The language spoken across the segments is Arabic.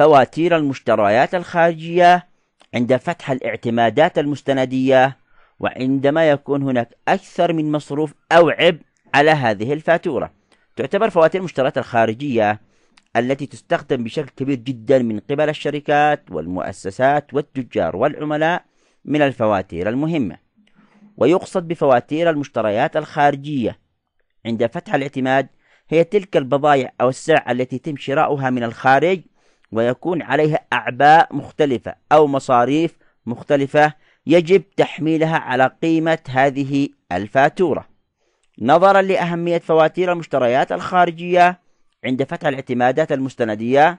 فواتير المشتريات الخارجية عند فتح الاعتمادات المستندية وعندما يكون هناك أكثر من مصروف أو عبء على هذه الفاتورة تعتبر فواتير المشتريات الخارجية التي تستخدم بشكل كبير جدا من قبل الشركات والمؤسسات والتجار والعملاء من الفواتير المهمة ويقصد بفواتير المشتريات الخارجية عند فتح الاعتماد هي تلك البضائع أو السلع التي يتم شراؤها من الخارج ويكون عليها أعباء مختلفة أو مصاريف مختلفة يجب تحميلها على قيمة هذه الفاتورة نظرا لأهمية فواتير المشتريات الخارجية عند فتح الاعتمادات المستندية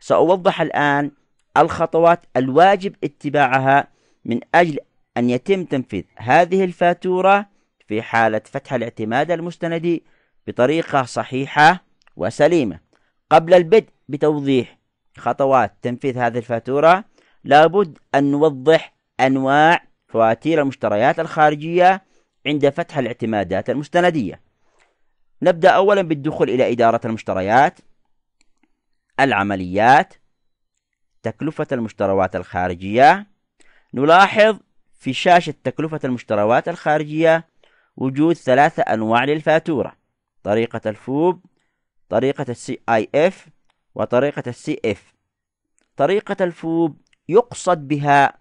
سأوضح الآن الخطوات الواجب اتباعها من أجل أن يتم تنفيذ هذه الفاتورة في حالة فتح الاعتماد المستندي بطريقة صحيحة وسليمة قبل البدء بتوضيح خطوات تنفيذ هذه الفاتورة لابد أن نوضح أنواع فواتير المشتريات الخارجية عند فتح الاعتمادات المستندية نبدأ أولا بالدخول إلى إدارة المشتريات العمليات تكلفة المشتريات الخارجية نلاحظ في شاشة تكلفة المشتريات الخارجية وجود ثلاثة أنواع للفاتورة طريقة الفوب طريقة السي اي اف وطريقة السي اف طريقة الفوب يقصد بها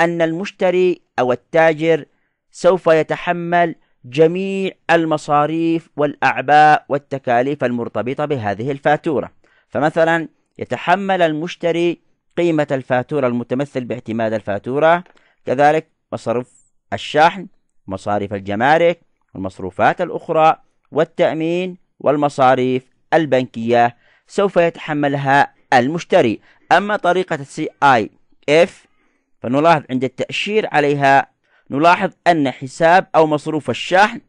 أن المشتري أو التاجر سوف يتحمل جميع المصاريف والأعباء والتكاليف المرتبطة بهذه الفاتورة فمثلا يتحمل المشتري قيمة الفاتورة المتمثل باعتماد الفاتورة كذلك مصرف الشحن مصاريف الجمارك والمصروفات الأخرى والتأمين والمصاريف البنكية سوف يتحملها المشتري أما طريقة السي آي إف فنلاحظ عند التأشير عليها نلاحظ أن حساب أو مصروف الشحن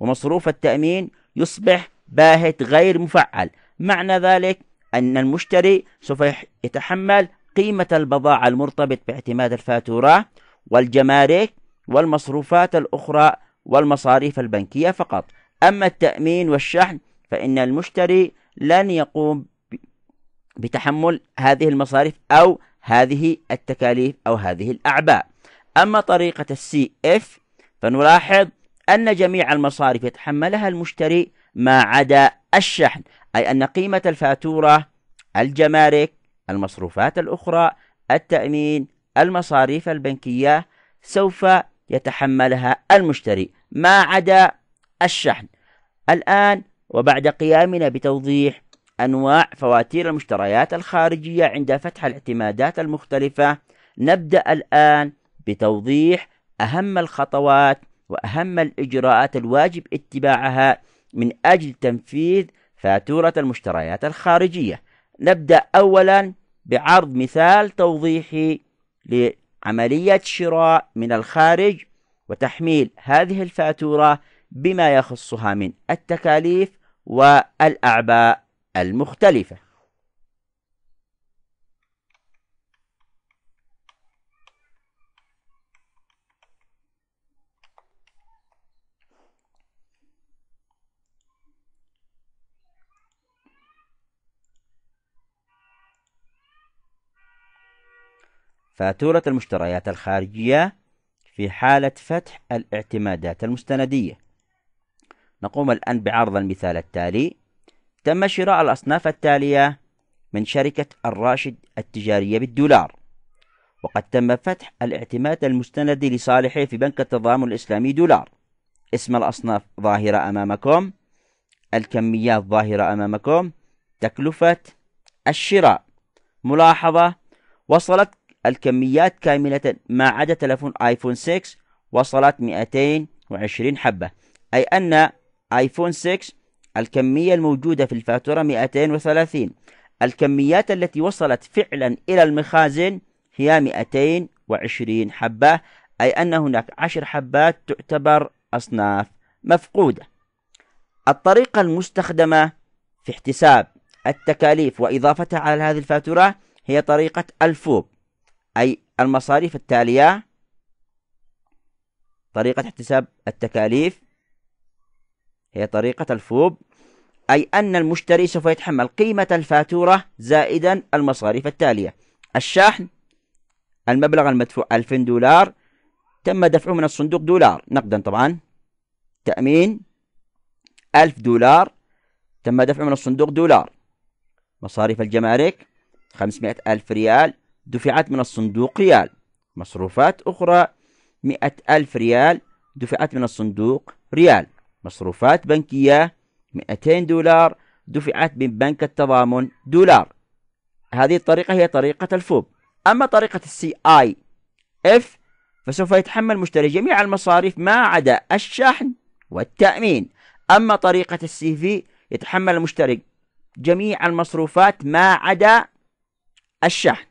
ومصروف التأمين يصبح باهت غير مفعل معنى ذلك أن المشتري سوف يتحمل قيمة البضاعة المرتبط باعتماد الفاتورة والجمارك والمصروفات الأخرى والمصاريف البنكية فقط أما التأمين والشحن فإن المشتري لن يقوم بتحمل هذه المصاريف أو هذه التكاليف أو هذه الأعباء أما طريقة السي اف فنلاحظ أن جميع المصاريف يتحملها المشتري ما عدا الشحن أي أن قيمة الفاتورة الجمارك المصروفات الأخرى التأمين المصاريف البنكية سوف يتحملها المشتري ما عدا الشحن الآن وبعد قيامنا بتوضيح أنواع فواتير المشتريات الخارجية عند فتح الاعتمادات المختلفة نبدأ الآن بتوضيح أهم الخطوات وأهم الإجراءات الواجب اتباعها من أجل تنفيذ فاتورة المشتريات الخارجية نبدأ أولا بعرض مثال توضيحي لعملية شراء من الخارج وتحميل هذه الفاتورة بما يخصها من التكاليف والأعباء المختلفة فاتورة المشتريات الخارجية في حالة فتح الاعتمادات المستندية نقوم الآن بعرض المثال التالي تم شراء الأصناف التالية من شركة الراشد التجارية بالدولار وقد تم فتح الاعتماد المستند لصالحه في بنك التضامن الإسلامي دولار اسم الأصناف ظاهرة أمامكم الكميات ظاهرة أمامكم تكلفة الشراء ملاحظة وصلت الكميات كاملة ما عدا تلفون آيفون 6 وصلت 220 حبة أي أن ايفون 6 الكمية الموجودة في الفاتورة 230 الكميات التي وصلت فعلا إلى المخازن هي 220 حبة أي أن هناك 10 حبات تعتبر أصناف مفقودة الطريقة المستخدمة في احتساب التكاليف وإضافتها على هذه الفاتورة هي طريقة الفوب أي المصاريف التالية طريقة احتساب التكاليف هي طريقة الفوب أي أن المشتري سوف يتحمل قيمة الفاتورة زائدا المصاريف التالية الشحن المبلغ المدفوع 2000 دولار تم دفعه من الصندوق دولار نقدا طبعا تأمين 1000 دولار تم دفعه من الصندوق دولار مصاريف الجمارك 500 ألف ريال دفعت من الصندوق ريال مصروفات أخرى 100 ألف ريال دفعت من الصندوق ريال مصروفات بنكية 200 دولار دفعت من بنك التضامن دولار هذه الطريقة هي طريقة الفوب أما طريقة السي آي إف فسوف يتحمل المشتري جميع المصاريف ما عدا الشحن والتأمين أما طريقة السي في يتحمل المشتري جميع المصروفات ما عدا الشحن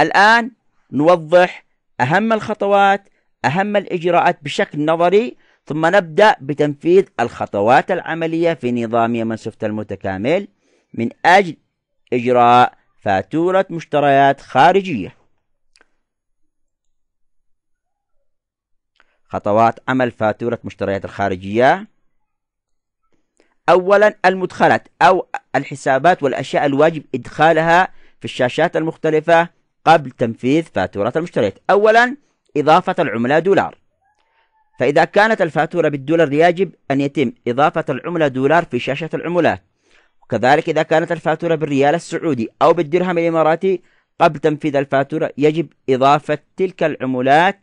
الآن نوضح أهم الخطوات أهم الإجراءات بشكل نظري ثم نبدأ بتنفيذ الخطوات العملية في نظام منسوفة المتكامل من أجل إجراء فاتورة مشتريات خارجية خطوات عمل فاتورة مشتريات الخارجية أولا المدخلات أو الحسابات والأشياء الواجب إدخالها في الشاشات المختلفة قبل تنفيذ فاتورة المشتريات أولا إضافة العملة دولار فإذا كانت الفاتورة بالدولار يجب أن يتم إضافة العملة دولار في شاشة العملات وكذلك إذا كانت الفاتورة بالريال السعودي أو بالدرهم الإماراتي قبل تنفيذ الفاتورة يجب إضافة تلك العملات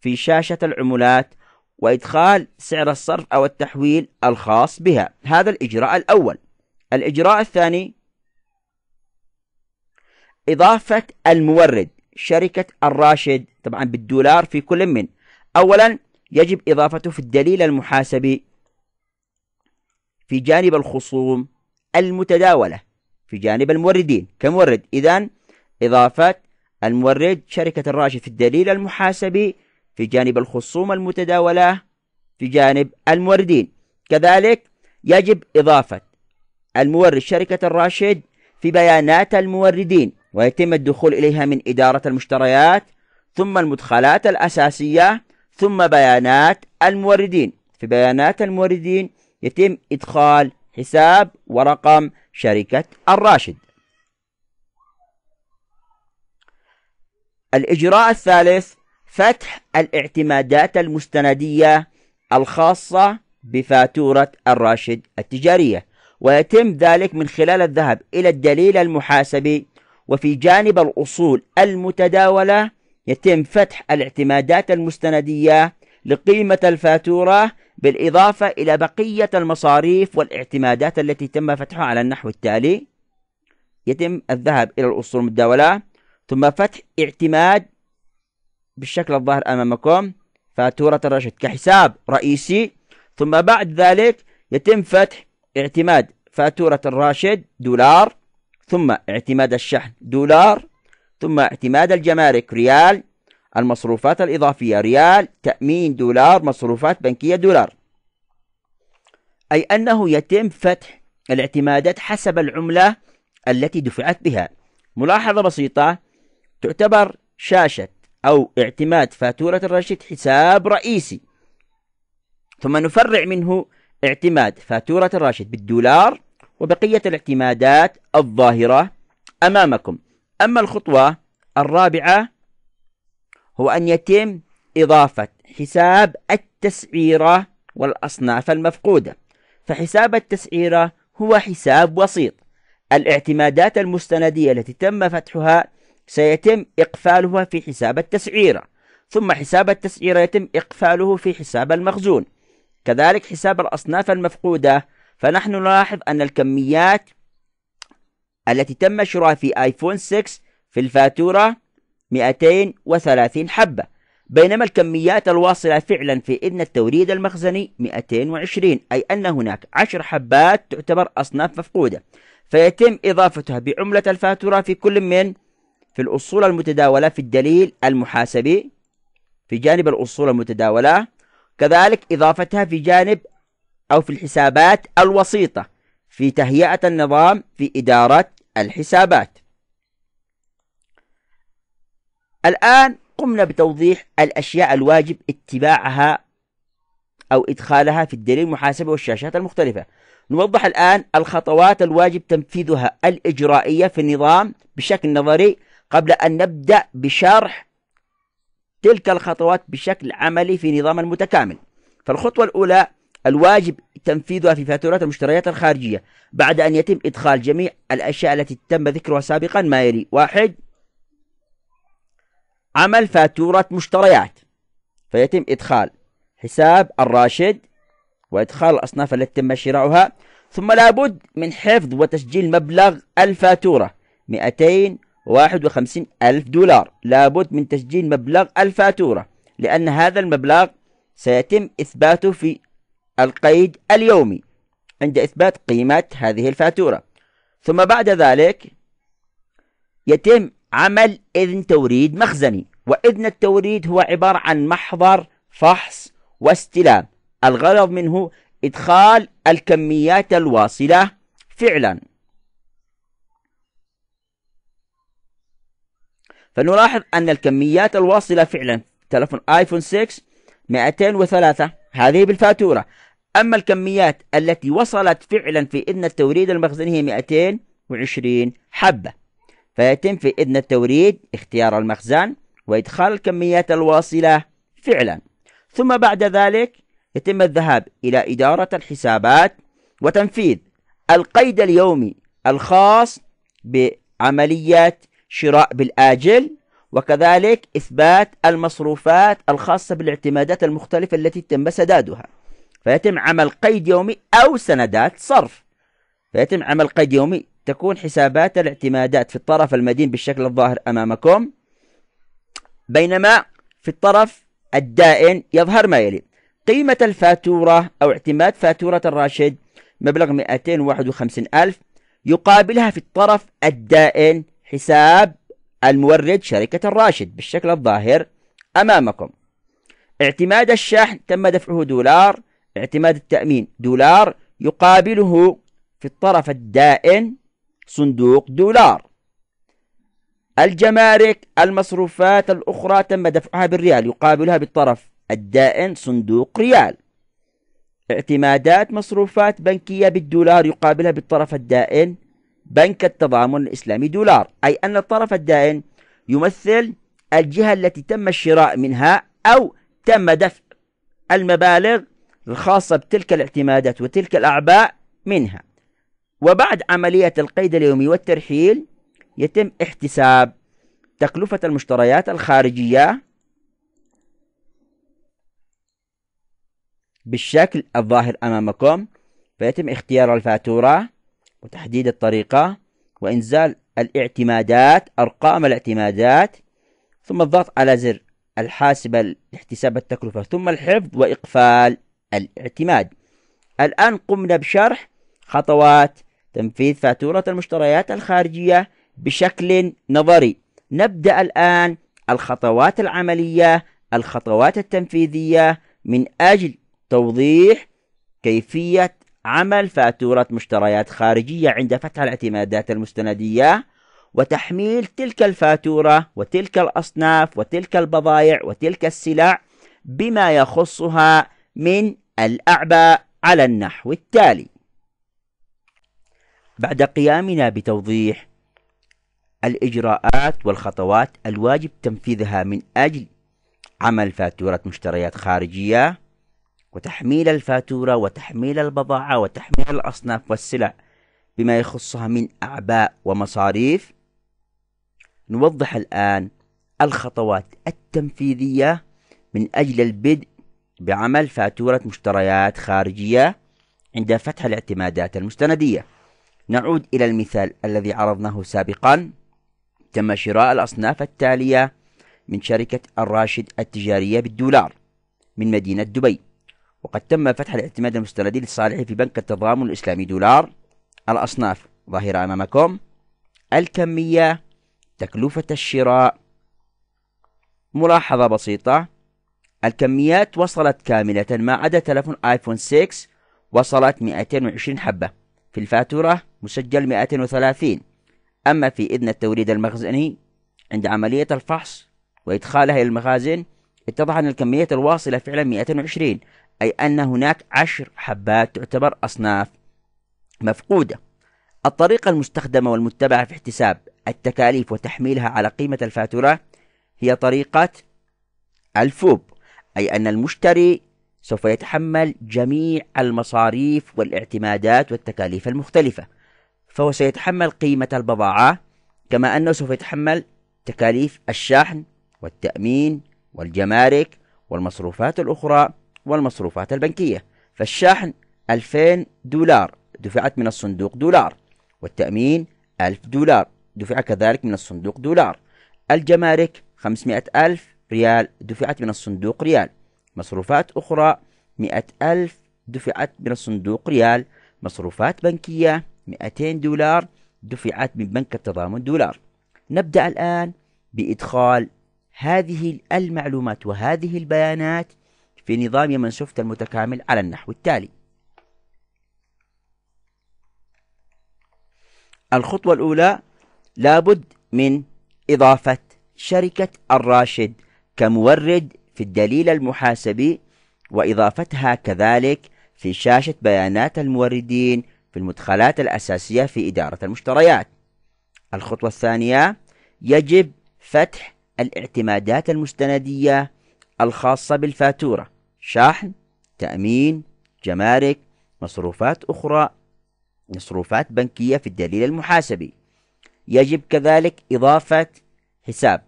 في شاشة العملات وإدخال سعر الصرف أو التحويل الخاص بها هذا الإجراء الأول الإجراء الثاني إضافة المورد شركة الراشد طبعا بالدولار في كل من أولا يجب إضافته في الدليل المحاسبي في جانب الخصوم المتداولة في جانب الموردين كمورد إذا إضافة المورد شركة الراشد في الدليل المحاسبي في جانب الخصوم المتداولة في جانب الموردين كذلك يجب إضافة المورد شركة الراشد في بيانات الموردين ويتم الدخول إليها من إدارة المشتريات ثم المدخلات الأساسية ثم بيانات الموردين في بيانات الموردين يتم إدخال حساب ورقم شركة الراشد الإجراء الثالث فتح الاعتمادات المستندية الخاصة بفاتورة الراشد التجارية ويتم ذلك من خلال الذهاب إلى الدليل المحاسبي وفي جانب الأصول المتداولة يتم فتح الاعتمادات المستندية لقيمة الفاتورة بالإضافة إلى بقية المصاريف والاعتمادات التي تم فتحها على النحو التالي يتم الذهاب إلى الأصول المداولة ثم فتح اعتماد بالشكل الظاهر أمامكم فاتورة الرشد كحساب رئيسي ثم بعد ذلك يتم فتح اعتماد فاتورة الراشد دولار ثم اعتماد الشحن دولار ثم اعتماد الجمارك ريال المصروفات الإضافية ريال تأمين دولار مصروفات بنكية دولار أي أنه يتم فتح الاعتمادات حسب العملة التي دفعت بها ملاحظة بسيطة تعتبر شاشة أو اعتماد فاتورة الرشيد حساب رئيسي ثم نفرع منه اعتماد فاتورة الرشيد بالدولار وبقية الاعتمادات الظاهرة أمامكم أما الخطوة الرابعة هو أن يتم إضافة حساب التسعيرة والأصناف المفقودة فحساب التسعيرة هو حساب وسيط الاعتمادات المستندية التي تم فتحها سيتم إقفالها في حساب التسعيرة ثم حساب التسعيرة يتم إقفاله في حساب المخزون كذلك حساب الأصناف المفقودة فنحن نلاحظ أن الكميات التي تم شراءها في آيفون 6 في الفاتورة 230 حبة بينما الكميات الواصلة فعلا في إذن التوريد المخزني 220 أي أن هناك 10 حبات تعتبر أصناف مفقودة فيتم إضافتها بعملة الفاتورة في كل من في الأصول المتداولة في الدليل المحاسبي في جانب الأصول المتداولة كذلك إضافتها في جانب أو في الحسابات الوسيطة في تهيئة النظام في إدارة الحسابات الآن قمنا بتوضيح الأشياء الواجب اتباعها أو إدخالها في الدليل المحاسبة والشاشات المختلفة نوضح الآن الخطوات الواجب تنفيذها الإجرائية في النظام بشكل نظري قبل أن نبدأ بشرح تلك الخطوات بشكل عملي في نظام المتكامل فالخطوة الأولى الواجب تنفيذها في فاتورات المشتريات الخارجية بعد أن يتم إدخال جميع الأشياء التي تم ذكرها سابقا ما يلي واحد عمل فاتورة مشتريات فيتم إدخال حساب الراشد وإدخال الأصناف التي تم شراؤها ثم لابد من حفظ وتسجيل مبلغ الفاتورة 251 ألف دولار لابد من تسجيل مبلغ الفاتورة لأن هذا المبلغ سيتم إثباته في القيد اليومي عند إثبات قيمة هذه الفاتورة ثم بعد ذلك يتم عمل إذن توريد مخزني وإذن التوريد هو عبارة عن محضر فحص واستلام الغرض منه إدخال الكميات الواصلة فعلا فنلاحظ أن الكميات الواصلة فعلا تلفون آيفون 6 203 هذه بالفاتورة أما الكميات التي وصلت فعلا في إذن التوريد المخزن هي 220 حبة فيتم في إذن التوريد اختيار المخزن وإدخال الكميات الواصلة فعلا ثم بعد ذلك يتم الذهاب إلى إدارة الحسابات وتنفيذ القيد اليومي الخاص بعملية شراء بالآجل وكذلك إثبات المصروفات الخاصة بالاعتمادات المختلفة التي تم سدادها فيتم عمل قيد يومي أو سندات صرف فيتم عمل قيد يومي تكون حسابات الاعتمادات في الطرف المدين بالشكل الظاهر أمامكم بينما في الطرف الدائن يظهر ما يلي قيمة الفاتورة أو اعتماد فاتورة الراشد مبلغ 251 ألف يقابلها في الطرف الدائن حساب المورد شركة الراشد بالشكل الظاهر أمامكم اعتماد الشحن تم دفعه دولار اعتماد التأمين دولار يقابله في الطرف الدائن صندوق دولار الجمارك المصروفات الأخرى تم دفعها بالريال يقابلها بالطرف الدائن صندوق ريال اعتمادات مصروفات بنكية بالدولار يقابلها بالطرف الدائن بنك التضامن الإسلامي دولار أي أن الطرف الدائن يمثل الجهة التي تم الشراء منها أو تم دفع المبالغ الخاصة بتلك الاعتمادات وتلك الأعباء منها وبعد عملية القيد اليومي والترحيل يتم احتساب تكلفة المشتريات الخارجية بالشكل الظاهر أمامكم فيتم اختيار الفاتورة وتحديد الطريقة وإنزال الاعتمادات أرقام الاعتمادات ثم الضغط على زر الحاسبة لاحتساب التكلفة ثم الحفظ وإقفال الاعتماد الآن قمنا بشرح خطوات تنفيذ فاتورة المشتريات الخارجية بشكل نظري نبدأ الآن الخطوات العملية الخطوات التنفيذية من أجل توضيح كيفية عمل فاتورة مشتريات خارجية عند فتح الاعتمادات المستندية وتحميل تلك الفاتورة وتلك الأصناف وتلك البضائع وتلك السلع بما يخصها من الأعباء على النحو التالي بعد قيامنا بتوضيح الإجراءات والخطوات الواجب تنفيذها من أجل عمل فاتورة مشتريات خارجية وتحميل الفاتورة وتحميل البضاعة وتحميل الأصناف والسلع بما يخصها من أعباء ومصاريف نوضح الآن الخطوات التنفيذية من أجل البدء بعمل فاتورة مشتريات خارجية عند فتح الاعتمادات المستندية نعود إلى المثال الذي عرضناه سابقا تم شراء الأصناف التالية من شركة الراشد التجارية بالدولار من مدينة دبي وقد تم فتح الاعتماد المستندي للصالح في بنك التضامن الإسلامي دولار الأصناف ظاهرة أمامكم الكمية تكلفة الشراء ملاحظة بسيطة الكميات وصلت كاملة ما عدا تلفون آيفون 6 وصلت 220 حبة في الفاتورة مسجل 230 أما في إذن التوريد المخزني عند عملية الفحص وإدخالها إلى المخازن اتضح أن الكمية الواصلة فعلا 220 أي أن هناك عشر حبات تعتبر أصناف مفقودة الطريقة المستخدمة والمتبعة في احتساب التكاليف وتحميلها على قيمة الفاتورة هي طريقة الفوب أي أن المشتري سوف يتحمل جميع المصاريف والاعتمادات والتكاليف المختلفة فهو سيتحمل قيمة البضاعة كما أنه سوف يتحمل تكاليف الشحن والتأمين والجمارك والمصروفات الأخرى والمصروفات البنكية فالشحن 2000 دولار دفعت من الصندوق دولار والتأمين 1000 دولار دفع كذلك من الصندوق دولار الجمارك 500 ألف ريال دفعت من الصندوق ريال مصروفات أخرى مئة ألف دفعت من الصندوق ريال مصروفات بنكية 200 دولار دفعت من بنك التضامن دولار نبدأ الآن بإدخال هذه المعلومات وهذه البيانات في نظام يمن شفت المتكامل على النحو التالي الخطوة الأولى لابد من إضافة شركة الراشد كمورد في الدليل المحاسبي وإضافتها كذلك في شاشة بيانات الموردين في المدخلات الأساسية في إدارة المشتريات. الخطوة الثانية يجب فتح الاعتمادات المستندية الخاصة بالفاتورة شحن، تأمين، جمارك، مصروفات أخرى، مصروفات بنكية في الدليل المحاسبي. يجب كذلك إضافة حساب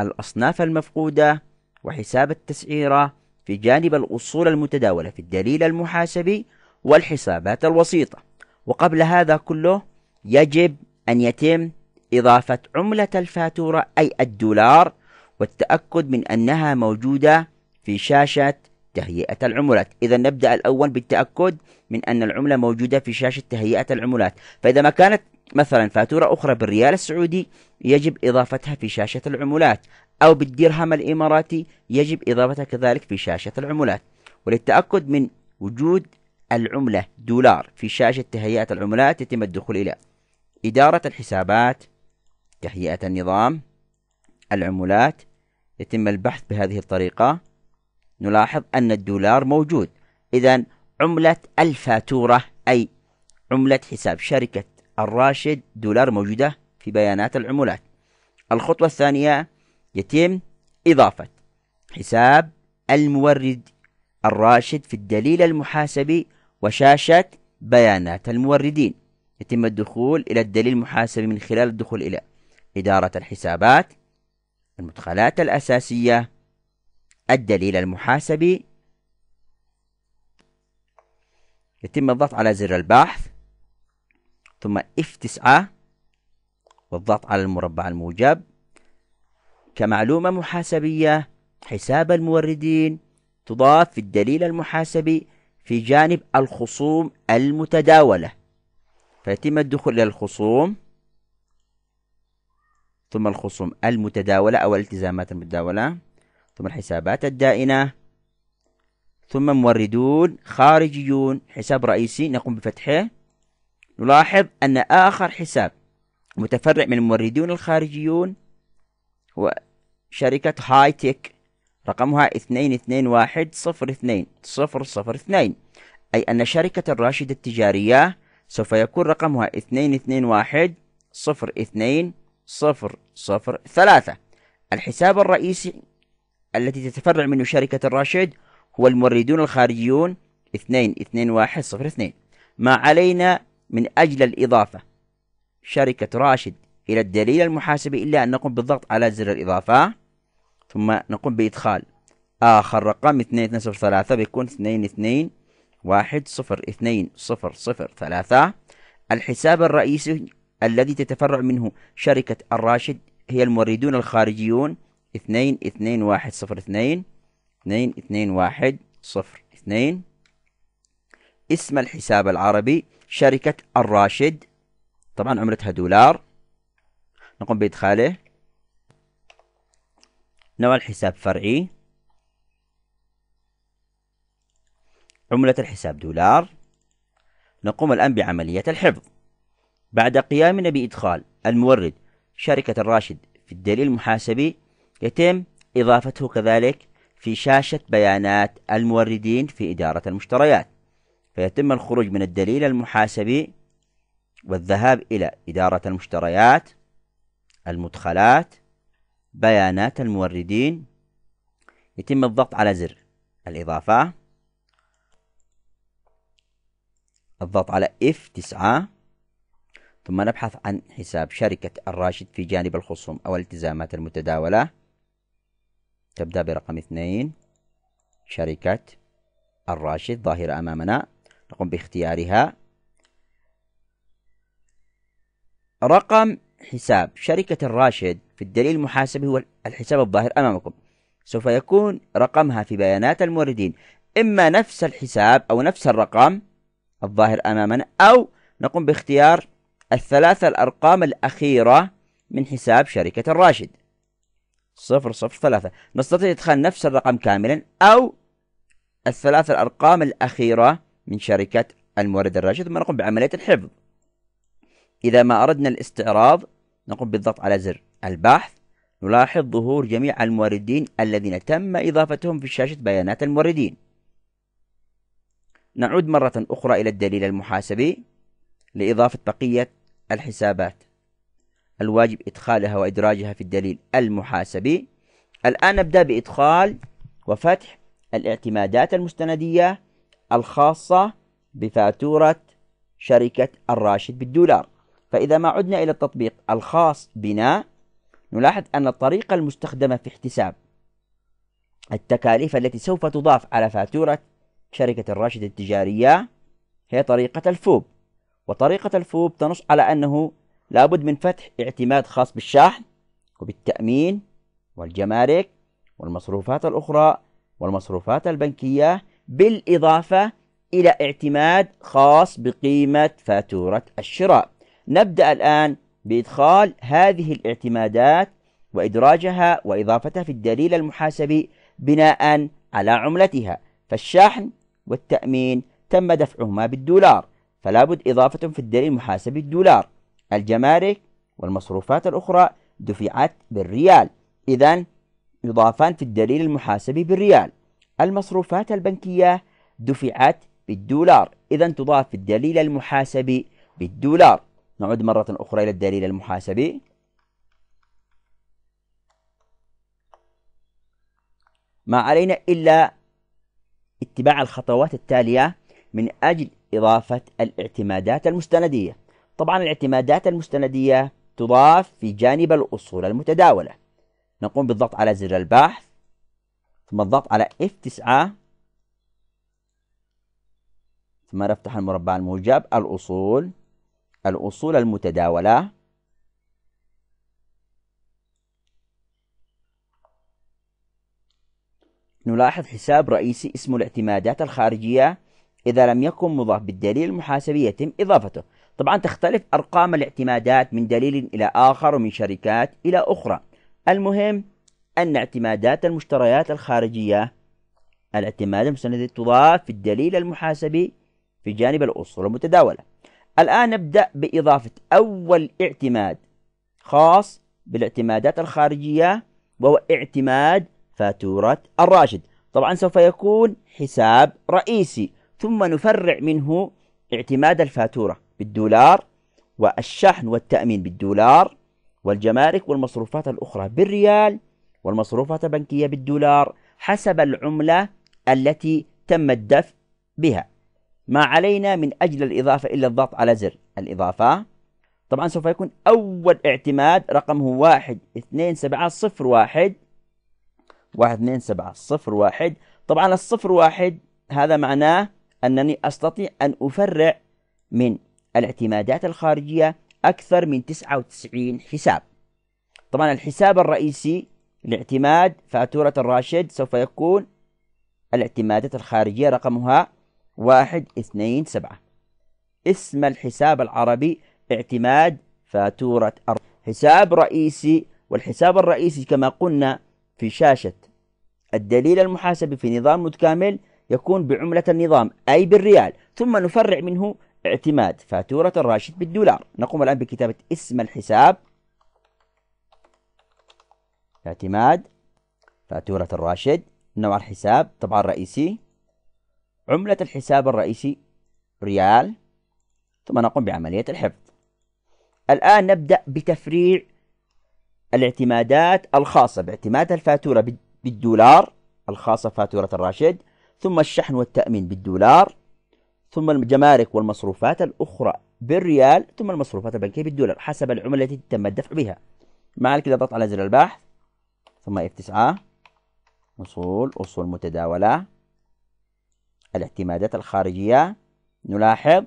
الأصناف المفقودة وحساب التسعيرة في جانب الأصول المتداولة في الدليل المحاسبي والحسابات الوسيطة وقبل هذا كله يجب أن يتم إضافة عملة الفاتورة أي الدولار والتأكد من أنها موجودة في شاشة تهيئة العملات إذا نبدأ الأول بالتأكد من أن العملة موجودة في شاشة تهيئة العملات فإذا ما كانت مثلا فاتورة أخرى بالريال السعودي يجب إضافتها في شاشة العمولات أو بالدرهم الإماراتي يجب إضافتها كذلك في شاشة العمولات وللتأكد من وجود العملة دولار في شاشة تهيئة العملات يتم الدخول إلى إدارة الحسابات تهيئة النظام العمولات يتم البحث بهذه الطريقة نلاحظ أن الدولار موجود إذا عملة الفاتورة أي عملة حساب شركة الراشد دولار موجودة في بيانات العملات الخطوة الثانية يتم إضافة حساب المورد الراشد في الدليل المحاسبي وشاشة بيانات الموردين يتم الدخول إلى الدليل المحاسبي من خلال الدخول إلى إدارة الحسابات المدخلات الأساسية الدليل المحاسبي يتم الضغط على زر البحث ثم اف 9 والضغط على المربع الموجب كمعلومة محاسبية حساب الموردين تضاف في الدليل المحاسبي في جانب الخصوم المتداولة فيتم الدخول إلى الخصوم ثم الخصوم المتداولة أو الالتزامات المتداولة ثم الحسابات الدائنة ثم موردون خارجيون حساب رئيسي نقوم بفتحه نلاحظ أن آخر حساب متفرع من الموردون الخارجيون هو شركة هاي تيك رقمها 221-02-002 أي أن شركة الراشد التجارية سوف يكون رقمها 221-02-003 الحساب الرئيسي التي تتفرع منه شركة الراشد هو الموردون الخارجيون 221-02 ما علينا من أجل الإضافة شركة راشد إلى الدليل المحاسبي إلا أن نقوم بالضغط على زر الإضافة ثم نقوم بإدخال آخر رقم 2203 بيكون 22102003 الحساب الرئيسي الذي تتفرع منه شركة الراشد هي الموردون الخارجيون 2210 2 2 1 0 2 اسم الحساب العربي شركة الراشد طبعا عملتها دولار نقوم بإدخاله نوع الحساب فرعي عملة الحساب دولار نقوم الآن بعملية الحفظ بعد قيامنا بإدخال المورد شركة الراشد في الدليل المحاسبي يتم إضافته كذلك في شاشة بيانات الموردين في إدارة المشتريات فيتم الخروج من الدليل المحاسبي والذهاب إلى إدارة المشتريات المدخلات بيانات الموردين يتم الضغط على زر الإضافة الضغط على F9 ثم نبحث عن حساب شركة الراشد في جانب الخصوم أو الالتزامات المتداولة تبدأ برقم اثنين شركة الراشد ظاهرة أمامنا نقوم باختيارها رقم حساب شركة الراشد في الدليل المحاسبي هو الحساب الظاهر أمامكم سوف يكون رقمها في بيانات الموردين إما نفس الحساب أو نفس الرقم الظاهر أمامنا أو نقوم باختيار الثلاثة الأرقام الأخيرة من حساب شركة الراشد صفر صفر ثلاثة نستطيع إدخال نفس الرقم كاملا أو الثلاثة الأرقام الأخيرة من شركات المورد الراشد ثم نقوم بعملية الحفظ إذا ما أردنا الاستعراض نقوم بالضغط على زر البحث نلاحظ ظهور جميع الموردين الذين تم إضافتهم في شاشة بيانات الموردين نعود مرة أخرى إلى الدليل المحاسبي لإضافة بقية الحسابات الواجب إدخالها وإدراجها في الدليل المحاسبي الآن نبدأ بإدخال وفتح الاعتمادات المستندية الخاصة بفاتورة شركة الراشد بالدولار فإذا ما عدنا إلى التطبيق الخاص بنا نلاحظ أن الطريقة المستخدمة في احتساب التكاليف التي سوف تضاف على فاتورة شركة الراشد التجارية هي طريقة الفوب وطريقة الفوب تنص على أنه لابد من فتح اعتماد خاص بالشحن وبالتأمين والجمارك والمصروفات الأخرى والمصروفات البنكية بالإضافة إلى اعتماد خاص بقيمة فاتورة الشراء نبدأ الآن بإدخال هذه الاعتمادات وإدراجها وإضافتها في الدليل المحاسبي بناء على عملتها فالشحن والتأمين تم دفعهما بالدولار فلا بد إضافة في الدليل المحاسبي الدولار الجمارك والمصروفات الأخرى دفعت بالريال إذا يضافان في الدليل المحاسبي بالريال المصروفات البنكية دفعت بالدولار إذا تضاف الدليل المحاسبي بالدولار نعود مرة أخرى إلى الدليل المحاسبي ما علينا إلا اتباع الخطوات التالية من أجل إضافة الاعتمادات المستندية طبعا الاعتمادات المستندية تضاف في جانب الأصول المتداولة نقوم بالضغط على زر البحث ثم الضغط على F9 ثم نفتح المربع الموجب الأصول الأصول المتداولة نلاحظ حساب رئيسي اسمه الاعتمادات الخارجية إذا لم يكن مضاف بالدليل المحاسبي يتم إضافته طبعا تختلف أرقام الاعتمادات من دليل إلى آخر ومن شركات إلى أخرى المهم أن اعتمادات المشتريات الخارجية الاعتماد المستند تضاف في الدليل المحاسبي في جانب الأصول المتداولة الآن نبدأ بإضافة أول اعتماد خاص بالاعتمادات الخارجية وهو اعتماد فاتورة الراشد طبعا سوف يكون حساب رئيسي ثم نفرع منه اعتماد الفاتورة بالدولار والشحن والتأمين بالدولار والجمارك والمصروفات الأخرى بالريال والمصروفات البنكية بالدولار حسب العملة التي تم الدفع بها ما علينا من أجل الإضافة إلا الضغط على زر الإضافة طبعا سوف يكون أول اعتماد رقمه واحد اثنين سبعة صفر واحد واحد اثنين سبعة صفر واحد طبعا الصفر واحد هذا معناه أنني أستطيع أن أفرع من الاعتمادات الخارجية أكثر من 99 حساب طبعا الحساب الرئيسي الاعتماد فاتورة الراشد سوف يكون الاعتمادات الخارجية رقمها واحد اثنين سبعة اسم الحساب العربي اعتماد فاتورة الراشد حساب رئيسي والحساب الرئيسي كما قلنا في شاشة الدليل المحاسبي في نظام متكامل يكون بعملة النظام أي بالريال ثم نفرع منه اعتماد فاتورة الراشد بالدولار نقوم الآن بكتابة اسم الحساب اعتماد فاتورة الراشد نوع الحساب طبعا رئيسي عملة الحساب الرئيسي ريال ثم نقوم بعملية الحفظ الآن نبدأ بتفريع الاعتمادات الخاصة باعتماد الفاتورة بالدولار الخاصة فاتورة الراشد ثم الشحن والتأمين بالدولار ثم الجمارك والمصروفات الأخرى بالريال ثم المصروفات البنكية بالدولار حسب العملة التي تم الدفع بها مع كده ضغط على زر البحث ثم اف تسعة أصول أصول متداولة الاعتمادات الخارجية نلاحظ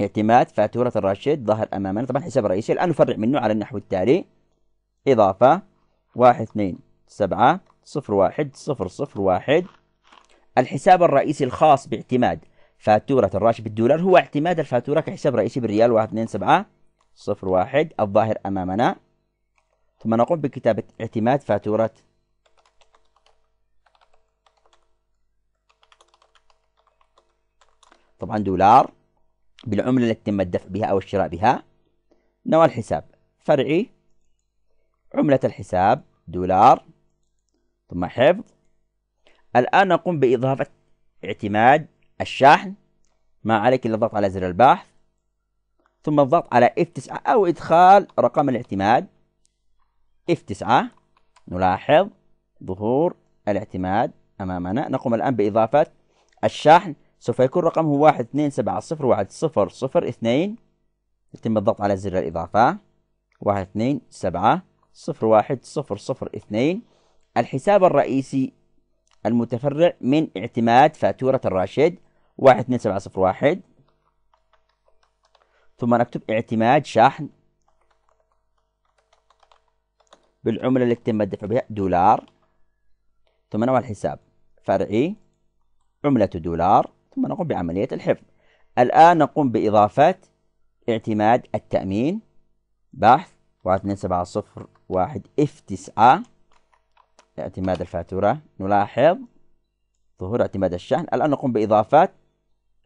اعتماد فاتورة الرشيد ظهر أمامنا طبعا حساب رئيسي الآن نفرع منه على النحو التالي إضافة واحد اثنين سبعة صفر واحد صفر صفر واحد الحساب الرئيسي الخاص باعتماد فاتورة الراشد بالدولار هو اعتماد الفاتورة كحساب رئيسي بالريال واحد اثنين سبعة صفر واحد الظاهر أمامنا ثم نقوم بكتابة اعتماد فاتورة طبعا دولار بالعملة التي تم الدفع بها أو الشراء بها نوع الحساب فرعي عملة الحساب دولار ثم حفظ الآن نقوم بإضافة اعتماد الشحن ما عليك إلا الضغط على زر البحث ثم الضغط على F9 أو إدخال رقم الاعتماد اف 9 نلاحظ ظهور الاعتماد امامنا نقوم الان باضافه الشحن سوف يكون رقمه 127010002 يتم الضغط على زر الاضافه 127010002 الحساب الرئيسي المتفرع من اعتماد فاتورة الراشد 12701 ثم نكتب اعتماد شحن بالعملة اللي تم الدفع بها دولار ثم نوع الحساب فرعي عملة دولار ثم نقوم بعملية الحفظ الآن نقوم بإضافة اعتماد التأمين بحث واحد اثنين سبعة صفر واحد اف تسعة اعتماد الفاتورة نلاحظ ظهور اعتماد الشحن الآن نقوم بإضافة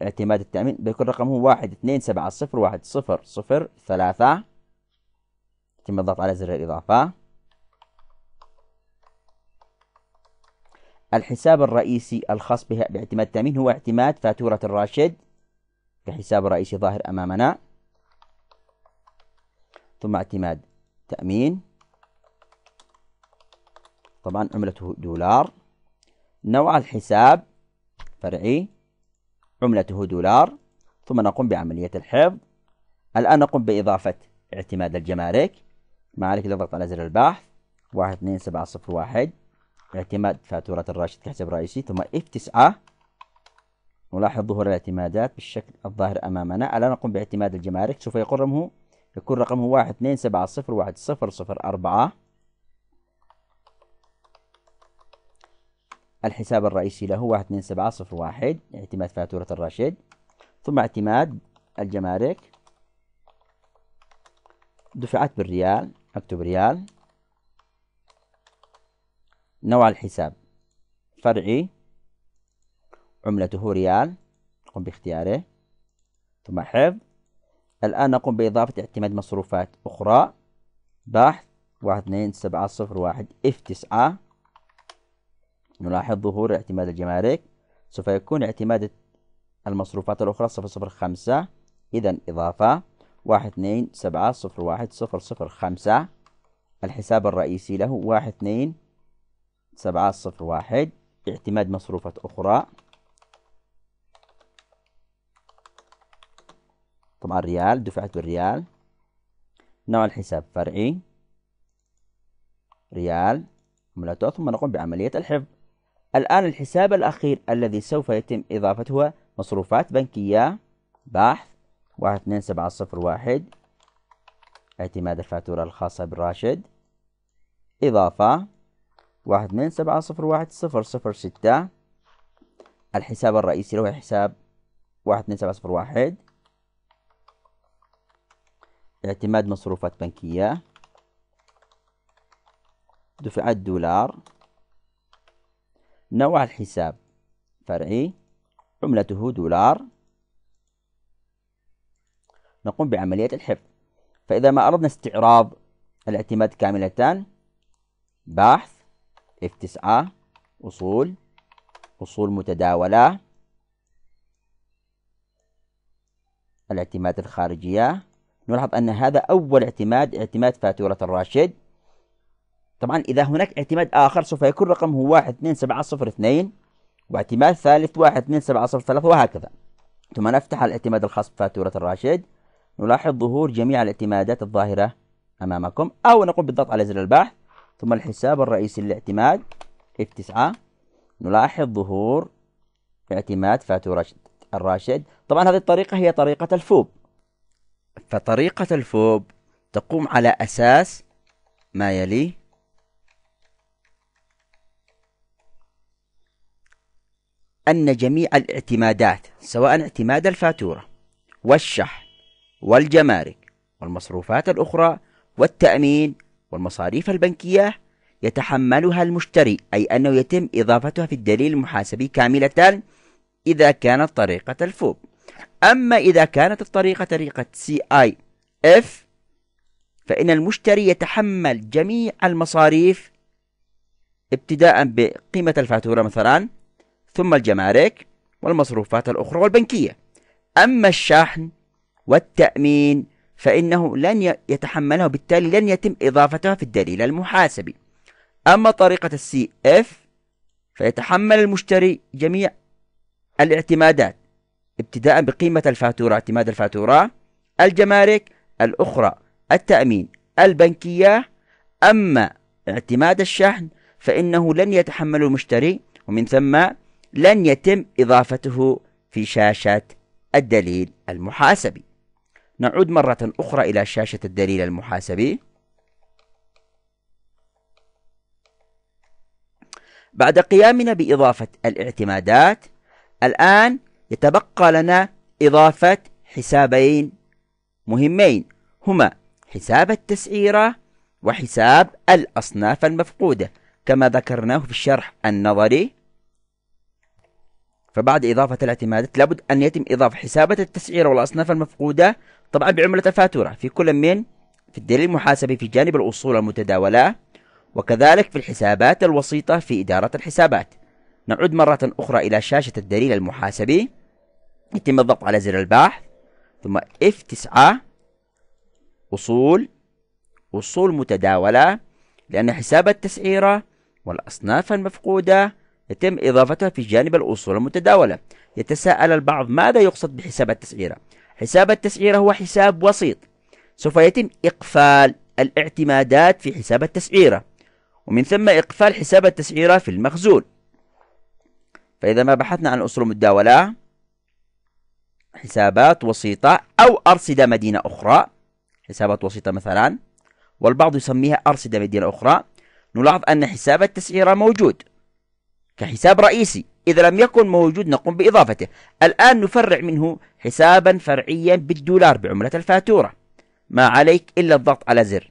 اعتماد التأمين بيكون رقم هو واحد اثنين سبعة صفر واحد صفر صفر ثلاثة يتم الضغط على زر الإضافة الحساب الرئيسي الخاص باعتماد تأمين هو اعتماد فاتورة الراشد كحساب رئيسي ظاهر أمامنا ثم اعتماد تأمين طبعا عملته دولار نوع الحساب فرعي عملته دولار ثم نقوم بعملية الحفظ الآن نقوم بإضافة اعتماد الجمارك ما عليك الضغط على زر البحث واحد اثنين سبعة صفر واحد اعتماد فاتورة الراشد كحساب رئيسي ثم F9 نلاحظ ظهور الاعتمادات بالشكل الظاهر أمامنا الآن نقوم باعتماد الجمارك سوف يقول رقمه يكون رقمه واحد اثنين سبعة صفر واحد صفر صفر أربعة الحساب الرئيسي له واحد اثنين سبعة صفر واحد اعتماد فاتورة الراشد ثم اعتماد الجمارك دفعت بالريال أكتب ريال نوع الحساب فرعي عملته ريال قم باختياره ثم حفظ الآن نقوم بإضافة اعتماد مصروفات أخرى بحث واحد اثنين سبعة صفر واحد اف تسعة نلاحظ ظهور اعتماد الجمارك سوف يكون اعتماد المصروفات الأخرى صفر صفر خمسة إذا إضافة واحد اثنين سبعة صفر واحد صفر صفر خمسة الحساب الرئيسي له واحد اثنين سبعة صفر واحد اعتماد مصروفة أخرى طبعا ريال دفعت بالريال نوع الحساب فرعي ريال عملته ثم نقوم بعملية الحفظ الآن الحساب الأخير الذي سوف يتم إضافته هو مصروفات بنكية بحث واحد اثنين سبعة صفر واحد اعتماد الفاتورة الخاصة بالراشد إضافة واحد اثنين سبعة صفر واحد صفر صفر ستة الحساب الرئيسي اللي هو حساب واحد اثنين سبعة صفر واحد اعتماد مصروفات بنكية دفعات دولار نوع الحساب فرعي عملته دولار نقوم بعملية الحفظ فإذا ما أردنا استعراض الاعتماد كاملة بحث اف 9 أصول أصول متداولة الاعتماد الخارجية نلاحظ أن هذا أول اعتماد اعتماد فاتورة الراشد طبعا إذا هناك اعتماد آخر سوف يكون رقمه واحد اثنين سبعة صفر اثنين واعتماد ثالث واحد اثنين سبعة صفر ثلاثة وهكذا ثم نفتح الاعتماد الخاص بفاتورة الراشد نلاحظ ظهور جميع الاعتمادات الظاهرة أمامكم أو نقوم بالضغط على زر البحث ثم الحساب الرئيسي للاعتماد اف 9 نلاحظ ظهور اعتماد فاتو الراشد طبعا هذه الطريقة هي طريقة الفوب فطريقة الفوب تقوم على أساس ما يلي أن جميع الاعتمادات سواء اعتماد الفاتورة والشحن والجمارك والمصروفات الأخرى والتأمين والمصاريف البنكية يتحملها المشتري أي أنه يتم إضافتها في الدليل المحاسبي كاملة إذا كانت طريقة الفوب أما إذا كانت الطريقة طريقة سي آي إف فإن المشتري يتحمل جميع المصاريف ابتداء بقيمة الفاتورة مثلا ثم الجمارك والمصروفات الأخرى والبنكية أما الشحن والتأمين فإنه لن يتحملها وبالتالي لن يتم إضافتها في الدليل المحاسبي أما طريقة السي اف فيتحمل المشتري جميع الاعتمادات ابتداء بقيمة الفاتورة اعتماد الفاتورة الجمارك الأخرى التأمين البنكية أما اعتماد الشحن فإنه لن يتحمل المشتري ومن ثم لن يتم إضافته في شاشة الدليل المحاسبي نعود مرة أخرى إلى شاشة الدليل المحاسبي بعد قيامنا بإضافة الاعتمادات الآن يتبقى لنا إضافة حسابين مهمين هما حساب التسعيرة وحساب الأصناف المفقودة كما ذكرناه في الشرح النظري فبعد إضافة الاعتمادات لابد أن يتم إضافة حسابات التسعيرة والأصناف المفقودة طبعا بعملة الفاتورة في كل من في الدليل المحاسبي في جانب الأصول المتداولة وكذلك في الحسابات الوسيطة في إدارة الحسابات نعود مرة أخرى إلى شاشة الدليل المحاسبي يتم الضغط على زر البحث ثم F9 أصول أصول متداولة لأن حساب التسعيرة والأصناف المفقودة يتم إضافتها في جانب الأصول المتداولة يتساءل البعض ماذا يقصد بحساب التسعيرة حساب التسعيرة هو حساب وسيط سوف يتم إقفال الاعتمادات في حساب التسعيرة ومن ثم إقفال حساب التسعيرة في المخزون فإذا ما بحثنا عن أصول المتداولة حسابات وسيطة أو أرصدة مدينة أخرى حسابات وسيطة مثلا والبعض يسميها أرصدة مدينة أخرى نلاحظ أن حساب التسعيرة موجود كحساب رئيسي إذا لم يكن موجود نقوم بإضافته الآن نفرع منه حسابا فرعيا بالدولار بعملة الفاتورة ما عليك إلا الضغط على زر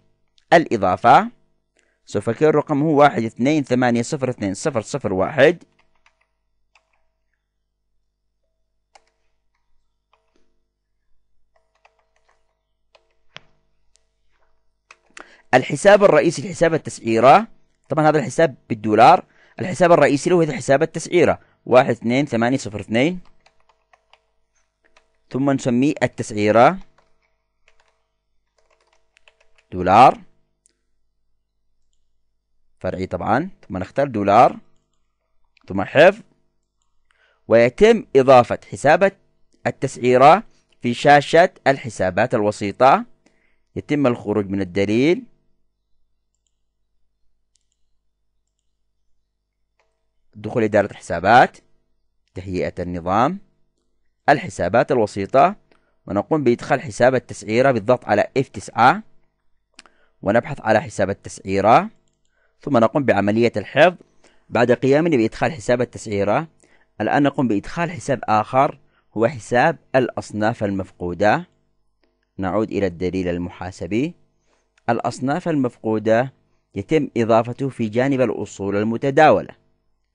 الإضافة سوف يكون الرقم هو واحد اثنين ثمانية صفر اثنين صفر صفر واحد الحساب الرئيسي الحساب التسعيرة طبعا هذا الحساب بالدولار الحساب الرئيسي له حساب التسعيرة واحد اثنين ثمانية صفر اثنين ثم نسميه التسعيرة دولار فرعي طبعا ثم نختار دولار ثم حفظ ويتم إضافة حساب التسعيرة في شاشة الحسابات الوسيطة يتم الخروج من الدليل دخول إدارة الحسابات تهيئة النظام الحسابات الوسيطة ونقوم بإدخال حساب التسعيرة بالضغط على F9 ونبحث على حساب التسعيرة ثم نقوم بعملية الحفظ بعد قيامنا بإدخال حساب التسعيرة الآن نقوم بإدخال حساب آخر هو حساب الأصناف المفقودة نعود إلى الدليل المحاسبي الأصناف المفقودة يتم إضافته في جانب الأصول المتداولة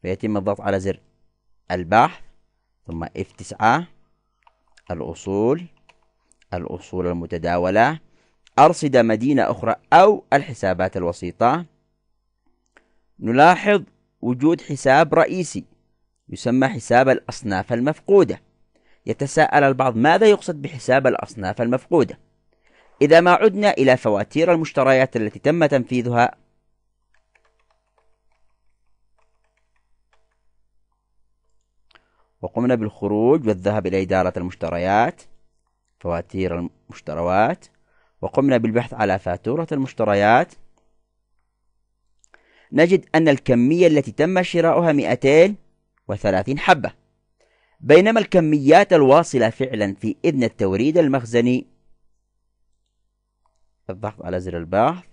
فيتم الضغط على زر البحث ثم F9 الأصول الأصول المتداولة أرصدة مدينة أخرى أو الحسابات الوسيطة نلاحظ وجود حساب رئيسي يسمى حساب الأصناف المفقودة يتساءل البعض ماذا يقصد بحساب الأصناف المفقودة؟ إذا ما عدنا إلى فواتير المشتريات التي تم تنفيذها وقمنا بالخروج والذهاب إلى إدارة المشتريات فواتير المشتروات وقمنا بالبحث على فاتورة المشتريات نجد أن الكمية التي تم شراؤها 230 حبة بينما الكميات الواصلة فعلا في إذن التوريد المخزني الضغط على زر البحث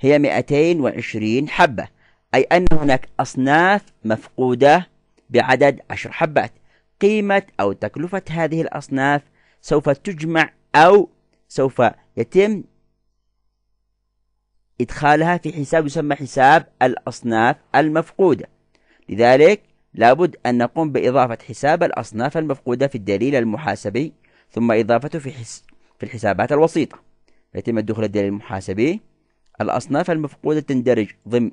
هي 220 حبة أي أن هناك أصناف مفقودة بعدد عشر حبات قيمة أو تكلفة هذه الأصناف سوف تجمع أو سوف يتم إدخالها في حساب يسمى حساب الأصناف المفقودة لذلك لابد أن نقوم بإضافة حساب الأصناف المفقودة في الدليل المحاسبي ثم إضافته في, حس... في الحسابات الوسيطة يتم الدخول الدليل المحاسبي الأصناف المفقودة تندرج ضمن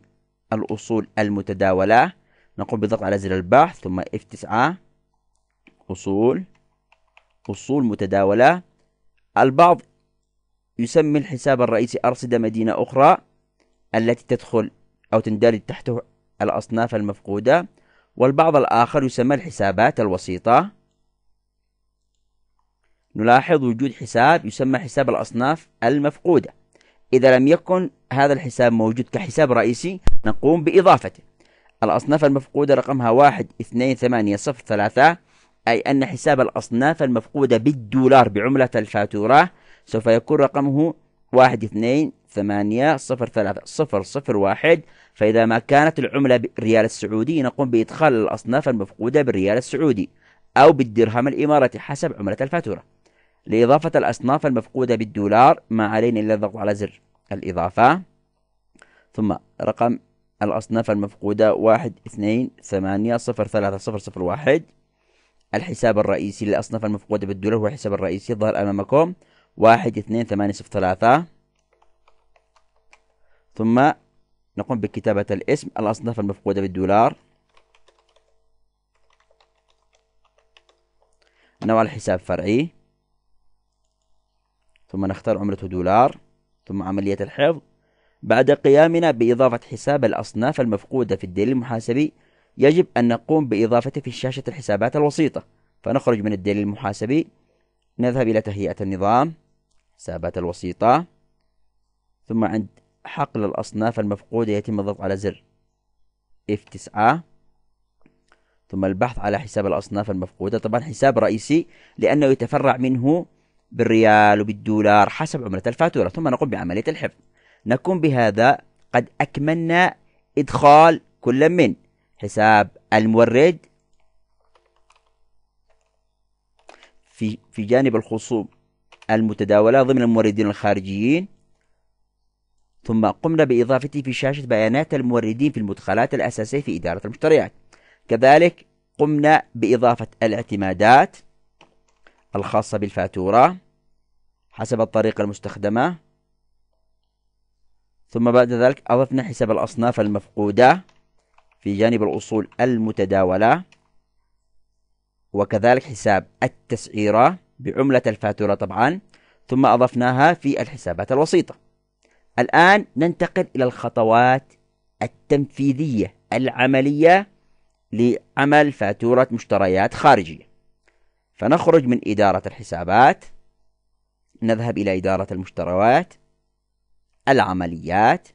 الأصول المتداولة نقوم بالضغط على زر البحث ثم F9 أصول أصول متداولة البعض يسمي الحساب الرئيسي أرصدة مدينة أخرى التي تدخل أو تندرج تحته الأصناف المفقودة والبعض الآخر يسمى الحسابات الوسيطة نلاحظ وجود حساب يسمى حساب الأصناف المفقودة إذا لم يكن هذا الحساب موجود كحساب رئيسي نقوم بإضافته الأصناف المفقودة رقمها واحد اثنين ثمانية صفر ثلاثة أي أن حساب الأصناف المفقودة بالدولار بعملة الفاتورة سوف يكون رقمه واحد اثنين ثمانية صفر ثلاثة صفر صفر واحد فإذا ما كانت العملة بالريال السعودي نقوم بإدخال الأصناف المفقودة بالريال السعودي أو بالدرهم الإماراتي حسب عملة الفاتورة لإضافة الأصناف المفقودة بالدولار ما علينا إلا الضغط على زر الإضافة ثم رقم الأصناف المفقودة واحد اثنين ثمانية صفر ثلاثة صفر صفر واحد الحساب الرئيسي للأصناف المفقودة بالدولار هو الحساب الرئيسي ظهر أمامكم واحد اثنين ثمانية صفر ثلاثة ثم نقوم بكتابة الاسم الأصناف المفقودة بالدولار نوع الحساب فرعي ثم نختار عملة دولار ثم عملية الحفظ بعد قيامنا بإضافة حساب الأصناف المفقودة في الدليل المحاسبي يجب أن نقوم بإضافته في شاشة الحسابات الوسيطة فنخرج من الدليل المحاسبي نذهب إلى تهيئة النظام حسابات الوسيطة ثم عند حقل الأصناف المفقودة يتم الضغط على زر F9 ثم البحث على حساب الأصناف المفقودة طبعا حساب رئيسي لأنه يتفرع منه بالريال وبالدولار حسب عملة الفاتورة ثم نقوم بعملية الحفظ نكون بهذا قد أكملنا إدخال كل من حساب المورد في في جانب الخصوم المتداولة ضمن الموردين الخارجيين ثم قمنا بإضافته في شاشة بيانات الموردين في المدخلات الأساسية في إدارة المشتريات كذلك قمنا بإضافة الاعتمادات الخاصة بالفاتورة حسب الطريقة المستخدمة ثم بعد ذلك أضفنا حساب الأصناف المفقودة في جانب الأصول المتداولة وكذلك حساب التسعيرة بعملة الفاتورة طبعا ثم أضفناها في الحسابات الوسيطة الآن ننتقل إلى الخطوات التنفيذية العملية لعمل فاتورة مشتريات خارجية فنخرج من إدارة الحسابات نذهب إلى إدارة المشتريات العمليات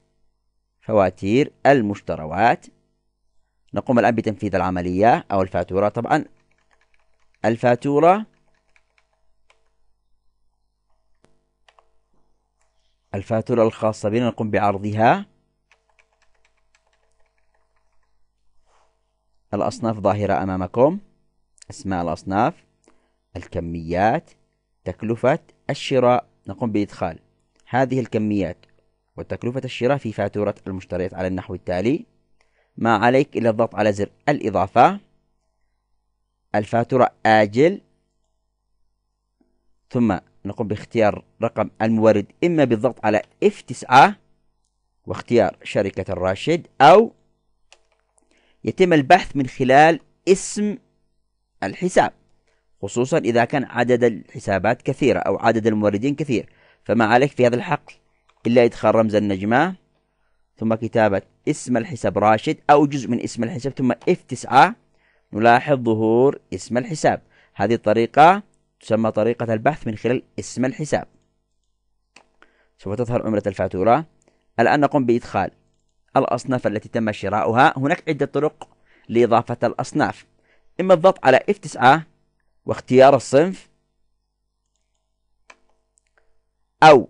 فواتير المشتروات نقوم الآن بتنفيذ العملية أو الفاتورة طبعا الفاتورة الفاتورة الخاصة بنا نقوم بعرضها الأصناف ظاهرة أمامكم أسماء الأصناف الكميات تكلفة الشراء نقوم بإدخال هذه الكميات وتكلفة الشراء في فاتورة المشتريات على النحو التالي ما عليك إلا الضغط على زر الإضافة الفاتورة آجل ثم نقوم باختيار رقم المورد إما بالضغط على F9 واختيار شركة الراشد أو يتم البحث من خلال اسم الحساب خصوصا إذا كان عدد الحسابات كثيرة أو عدد الموردين كثير فما عليك في هذا الحقل إلا إدخال رمز النجمة ثم كتابة اسم الحساب راشد أو جزء من اسم الحساب ثم F9 نلاحظ ظهور اسم الحساب هذه الطريقة تسمى طريقة البحث من خلال اسم الحساب سوف تظهر عملة الفاتورة الآن نقوم بإدخال الأصناف التي تم شراؤها هناك عدة طرق لإضافة الأصناف إما الضغط على F9 واختيار الصنف أو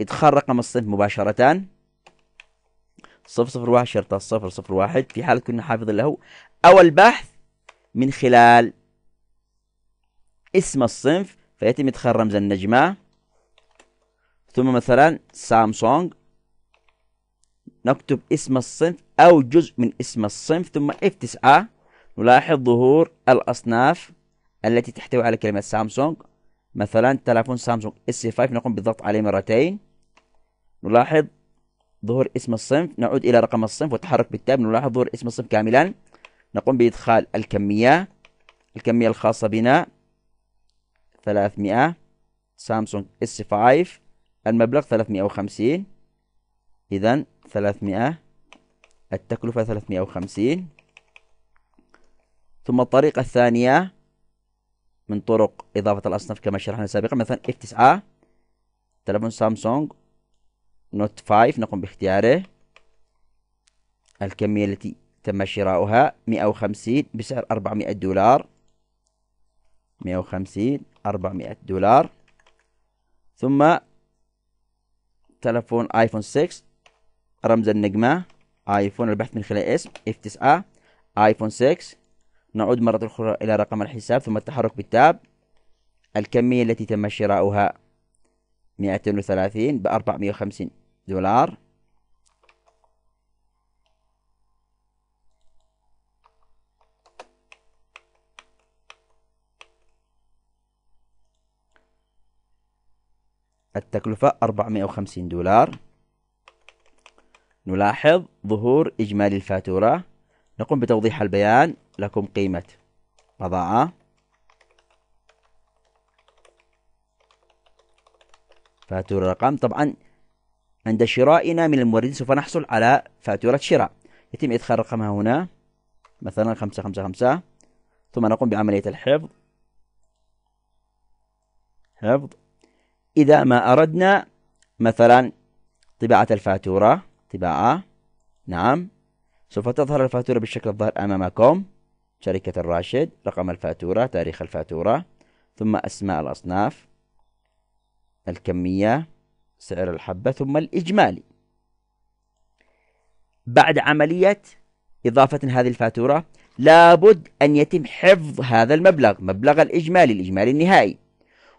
إدخال رقم الصنف مباشرة صفر صفر واحد شرطة صفر صفر واحد في حالة كنا حافظ له أو البحث من خلال اسم الصنف فيتم إدخال رمز النجمة ثم مثلا سامسونج نكتب اسم الصنف أو جزء من اسم الصنف ثم F9 نلاحظ ظهور الأصناف التي تحتوي على كلمة سامسونج مثلا تلفون سامسونج اس 5 نقوم بالضغط عليه مرتين نلاحظ ظهور اسم الصنف نعود إلى رقم الصنف وتحرك بالتاب نلاحظ ظهور اسم الصنف كاملا نقوم بإدخال الكمية الكمية الخاصة بنا 300 سامسونج اس 5 المبلغ 350 إذا 300 التكلفة 350 ثم الطريقة الثانية من طرق إضافة الأصناف كما شرحنا سابقا مثلا اف 9 تلفون سامسونج نوت 5 نقوم باختياره الكمية التي تم شراؤها 150 بسعر 400 دولار 150 400 دولار ثم تلفون ايفون 6 رمز النجمة ايفون البحث من خلال اسم اف 9 ايفون 6 نعود مرة أخرى إلى رقم الحساب ثم التحرك بالتاب الكمية التي تم شراؤها 230 ب 450 دولار التكلفة 450 دولار نلاحظ ظهور إجمالي الفاتورة نقوم بتوضيح البيان لكم قيمة بضاعة فاتورة رقم طبعا عند شرائنا من المورد سوف نحصل على فاتورة شراء يتم إدخال رقمها هنا مثلا خمسة خمسة خمسة ثم نقوم بعملية الحفظ حفظ إذا ما أردنا مثلا طباعة الفاتورة طباعة نعم سوف تظهر الفاتورة بالشكل الظاهر أمامكم شركة الراشد رقم الفاتورة تاريخ الفاتورة ثم أسماء الأصناف الكمية سعر الحبة ثم الإجمالي بعد عملية إضافة هذه الفاتورة لابد أن يتم حفظ هذا المبلغ مبلغ الإجمالي الإجمالي النهائي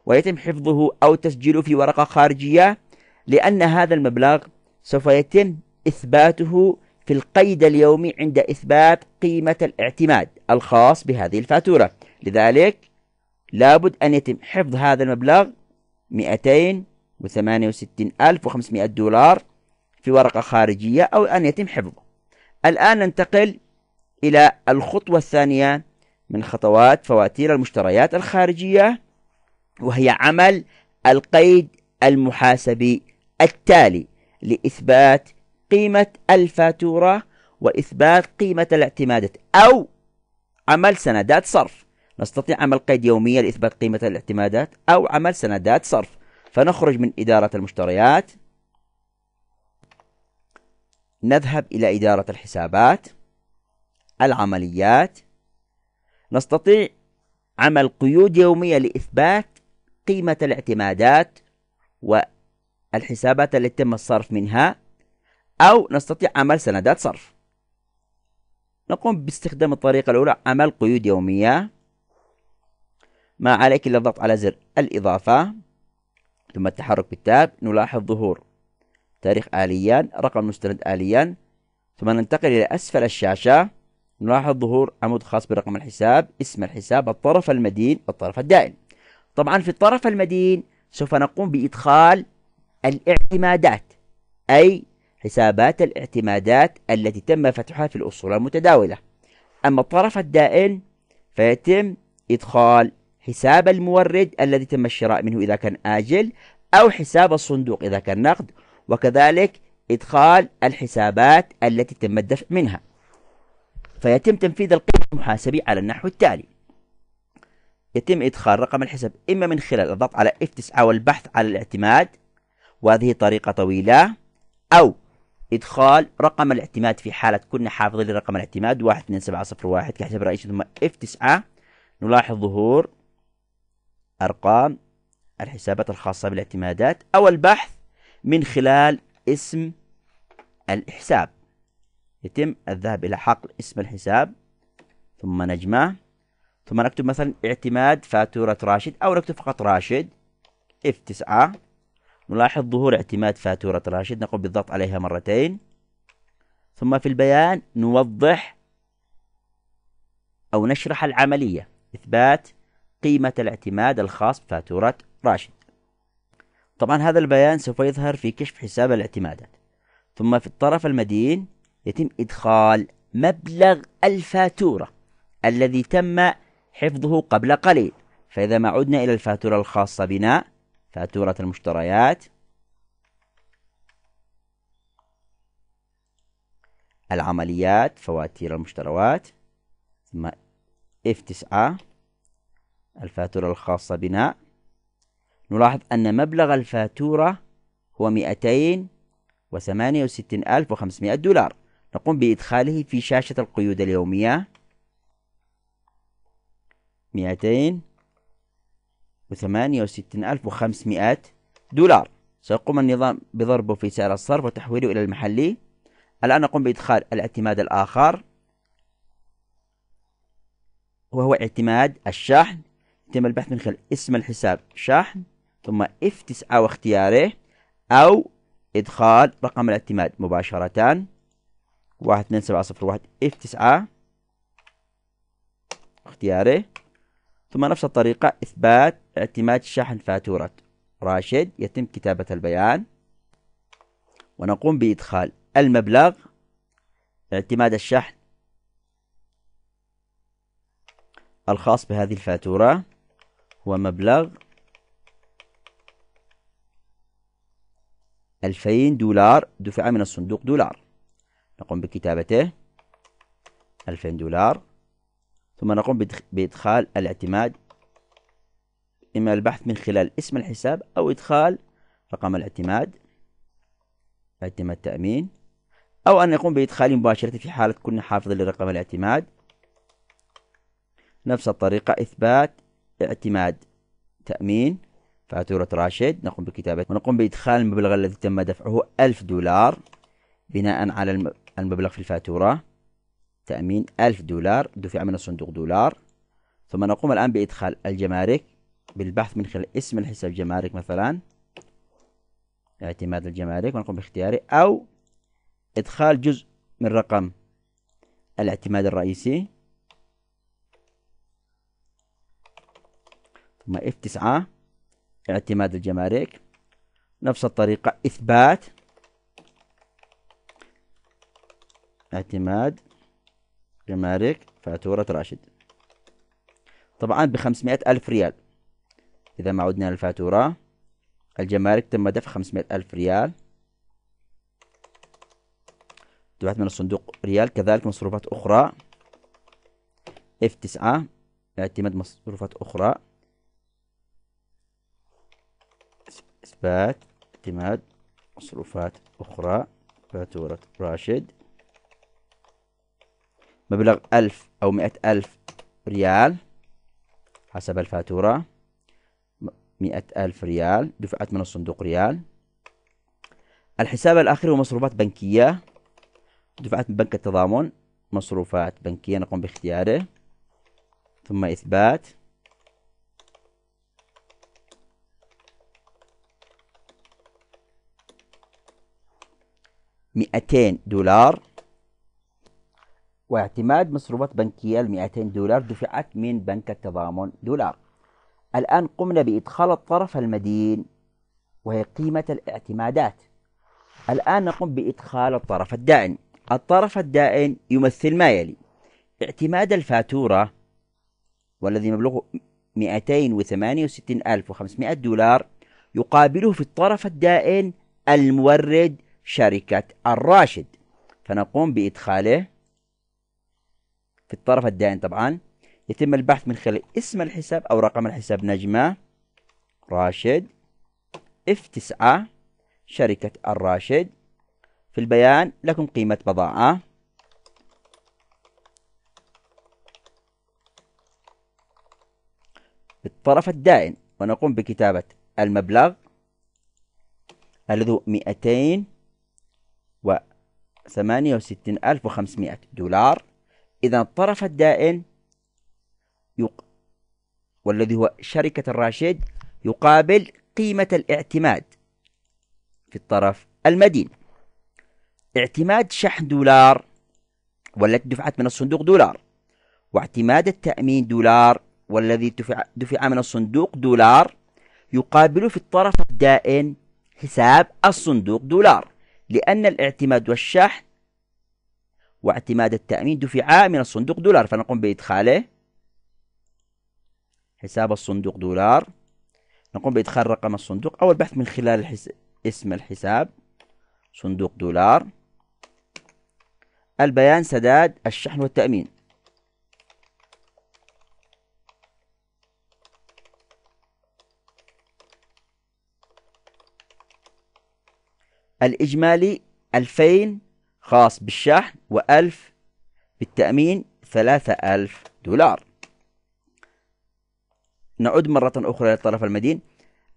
ويتم حفظه أو تسجيله في ورقة خارجية لأن هذا المبلغ سوف يتم إثباته في القيد اليومي عند إثبات قيمة الاعتماد الخاص بهذه الفاتورة لذلك لابد أن يتم حفظ هذا المبلغ 268500 دولار في ورقة خارجية أو أن يتم حفظه الآن ننتقل إلى الخطوة الثانية من خطوات فواتير المشتريات الخارجية وهي عمل القيد المحاسبي التالي لإثبات قيمة الفاتورة وإثبات قيمة الاعتمادات أو عمل سندات صرف نستطيع عمل قيد يومية لإثبات قيمة الاعتمادات أو عمل سندات صرف فنخرج من إدارة المشتريات نذهب إلى إدارة الحسابات العمليات نستطيع عمل قيود يومية لإثبات قيمة الاعتمادات والحسابات التي تم الصرف منها أو نستطيع عمل سندات صرف نقوم باستخدام الطريقة الأولى عمل قيود يومية ما عليك إلا الضغط على زر الإضافة ثم التحرك بالتاب نلاحظ ظهور تاريخ آليا رقم مستند آليا ثم ننتقل إلى أسفل الشاشة نلاحظ ظهور عمود خاص برقم الحساب اسم الحساب الطرف المدين والطرف الدائم طبعا في الطرف المدين سوف نقوم بإدخال الاعتمادات أي حسابات الاعتمادات التي تم فتحها في الأصول المتداولة أما الطرف الدائن فيتم إدخال حساب المورد الذي تم الشراء منه إذا كان آجل أو حساب الصندوق إذا كان نقد وكذلك إدخال الحسابات التي تم الدفع منها فيتم تنفيذ القيد المحاسبي على النحو التالي يتم إدخال رقم الحساب إما من خلال الضغط على F9 والبحث على الاعتماد وهذه طريقة طويلة أو إدخال رقم الاعتماد في حالة كنا حافظين لرقم الاعتماد 12701 كحسب رئيس ثم F9 نلاحظ ظهور أرقام الحسابات الخاصة بالاعتمادات أو البحث من خلال اسم الحساب يتم الذهاب إلى حقل اسم الحساب ثم نجمه ثم نكتب مثلا اعتماد فاتورة راشد أو نكتب فقط راشد F9 نلاحظ ظهور اعتماد فاتورة راشد نقوم بالضغط عليها مرتين ثم في البيان نوضح أو نشرح العملية إثبات قيمة الاعتماد الخاص بفاتورة راشد طبعا هذا البيان سوف يظهر في كشف حساب الاعتمادات ثم في الطرف المدين يتم إدخال مبلغ الفاتورة الذي تم حفظه قبل قليل فإذا ما عدنا إلى الفاتورة الخاصة بنا فاتورة المشتريات العمليات فواتير المشتروات ثم اف 9 الفاتورة الخاصة بنا نلاحظ أن مبلغ الفاتورة هو 268500 دولار نقوم بإدخاله في شاشة القيود اليومية 200 68500 دولار سيقوم النظام بضربه في سعر الصرف وتحويله إلى المحلي الآن نقوم بإدخال الاعتماد الآخر وهو اعتماد الشحن يتم البحث من خلال اسم الحساب شحن ثم F9 واختياره أو إدخال رقم الاعتماد مباشرة واحد اثنين سبعة صفر واحد F9 اختياره ثم نفس الطريقة إثبات اعتماد شحن فاتورة راشد يتم كتابة البيان ونقوم بإدخال المبلغ اعتماد الشحن الخاص بهذه الفاتورة هو مبلغ 2000 دولار دفع من الصندوق دولار نقوم بكتابته 2000 دولار ثم نقوم بإدخال الاعتماد إما البحث من خلال اسم الحساب أو إدخال رقم الاعتماد اعتماد تأمين أو أن نقوم بإدخاله مباشرة في حالة كنا حافظ لرقم الاعتماد نفس الطريقة إثبات اعتماد تأمين فاتورة راشد نقوم بكتابة ونقوم بإدخال المبلغ الذي تم دفعه ألف دولار بناء على المبلغ في الفاتورة تأمين ألف دولار دفع من الصندوق دولار ثم نقوم الآن بإدخال الجمارك بالبحث من خلال اسم الحساب جمارك مثلا اعتماد الجمارك ونقوم باختياره أو إدخال جزء من رقم الاعتماد الرئيسي ثم F9 اعتماد الجمارك نفس الطريقة إثبات اعتماد جمارك فاتورة راشد طبعا بخمسمائة ألف ريال إذا ما عدنا للفاتورة الجمارك تم دفع خمسمائة ألف ريال دفعت من الصندوق ريال كذلك مصروفات أخرى اف تسعة اعتماد مصروفات أخرى إثبات اعتماد مصروفات أخرى فاتورة راشد مبلغ ألف أو مئة ألف ريال حسب الفاتورة مئة ألف ريال دفعت من الصندوق ريال الحساب الآخر هو مصروفات بنكية دفعت من بنك التضامن مصروفات بنكية نقوم باختياره ثم إثبات مئتين دولار واعتماد مصروفات بنكية ال 200 دولار دفعت من بنك التضامن دولار الآن قمنا بإدخال الطرف المدين وهي قيمة الاعتمادات الآن نقوم بإدخال الطرف الدائن الطرف الدائن يمثل ما يلي اعتماد الفاتورة والذي مبلغه 268500 دولار يقابله في الطرف الدائن المورد شركة الراشد فنقوم بإدخاله في الطرف الدائن طبعا يتم البحث من خلال اسم الحساب أو رقم الحساب نجمة راشد اف تسعة شركة الراشد في البيان لكم قيمة بضاعة في الطرف الدائن ونقوم بكتابة المبلغ الذي هو مئتين وثمانية وستين ألف وخمسمائة دولار إذا الطرف الدائن يق... والذي هو شركة الراشد يقابل قيمة الاعتماد في الطرف المدين اعتماد شحن دولار والتي دفعت من الصندوق دولار واعتماد التأمين دولار والذي دفع, دفع من الصندوق دولار يقابل في الطرف الدائن حساب الصندوق دولار لأن الاعتماد والشحن واعتماد التأمين دفعا من الصندوق دولار فنقوم بإدخاله حساب الصندوق دولار نقوم بإدخال رقم الصندوق أو البحث من خلال الحس... اسم الحساب صندوق دولار البيان سداد الشحن والتأمين الإجمالي 2000 خاص بالشحن و1000 بالتأمين 3000 دولار نعود مرة أخرى للطرف المدين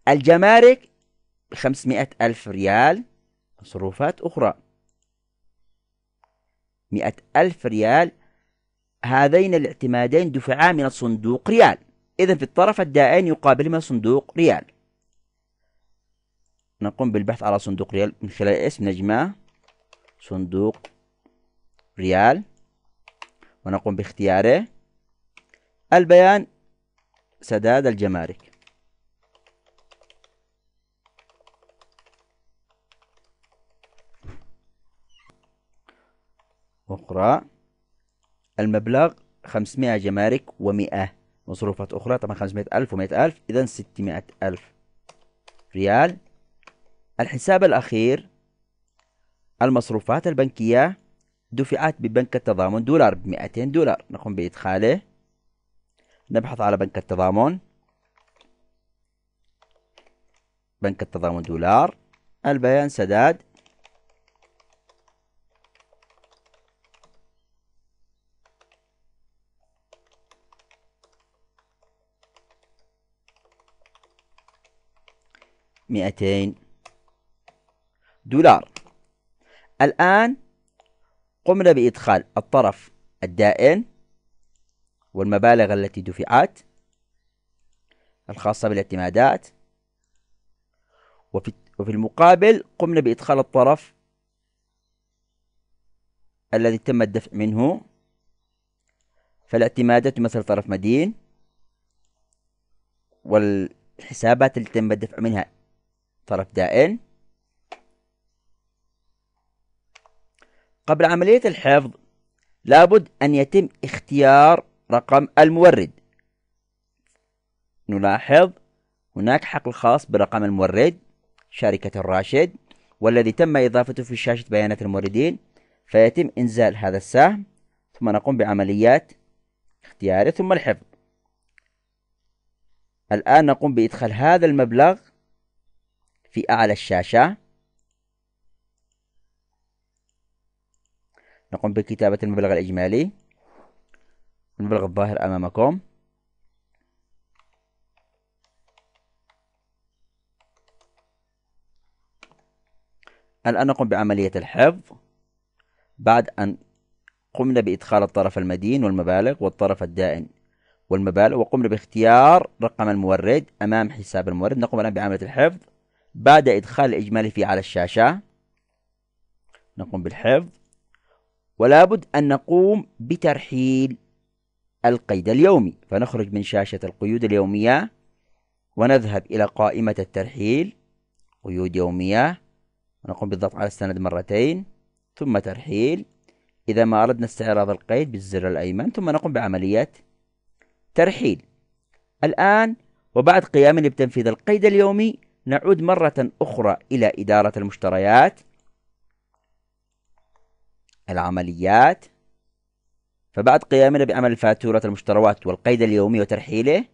الجمارك 500 ألف ريال مصروفات أخرى 100 ألف ريال هذين الاعتمادين دفعا من الصندوق ريال إذا في الطرف الدائن يقابلهما صندوق ريال نقوم بالبحث على صندوق ريال من خلال اسم نجمه صندوق ريال ونقوم باختياره البيان سداد الجمارك أخرى المبلغ 500 جمارك و100 مصروفات أخرى طبعا 500 ألف و100 ألف إذا 600 ألف ريال الحساب الأخير المصروفات البنكية دفعت ببنك التضامن دولار ب 200 دولار نقوم بإدخاله نبحث على بنك التضامن بنك التضامن دولار البيان سداد مئتين دولار الآن قمنا بإدخال الطرف الدائن والمبالغ التي دفعت الخاصة بالاعتمادات وفي, وفي المقابل قمنا بإدخال الطرف الذي تم الدفع منه فالاعتمادات تمثل طرف مدين والحسابات التي تم الدفع منها طرف دائن قبل عملية الحفظ لابد أن يتم اختيار رقم المورد نلاحظ هناك حقل خاص برقم المورد شركة الراشد والذي تم إضافته في شاشة بيانات الموردين فيتم إنزال هذا السهم ثم نقوم بعمليات اختياره ثم الحفظ الآن نقوم بإدخال هذا المبلغ في أعلى الشاشة نقوم بكتابة المبلغ الإجمالي المبلغ الظاهر أمامكم الآن نقوم بعملية الحفظ بعد أن قمنا بإدخال الطرف المدين والمبالغ والطرف الدائن والمبالغ وقمنا باختيار رقم المورد أمام حساب المورد نقوم الآن بعملية الحفظ بعد إدخال الإجمالي فيه على الشاشة نقوم بالحفظ ولا بد أن نقوم بترحيل القيد اليومي فنخرج من شاشة القيود اليومية ونذهب إلى قائمة الترحيل قيود يومية ونقوم بالضغط على السند مرتين ثم ترحيل إذا ما أردنا استعراض القيد بالزر الأيمن ثم نقوم بعملية ترحيل الآن وبعد قيامنا بتنفيذ القيد اليومي نعود مرة أخرى إلى إدارة المشتريات العمليات فبعد قيامنا بعمل فاتورة المشتروات والقيد اليومي وترحيله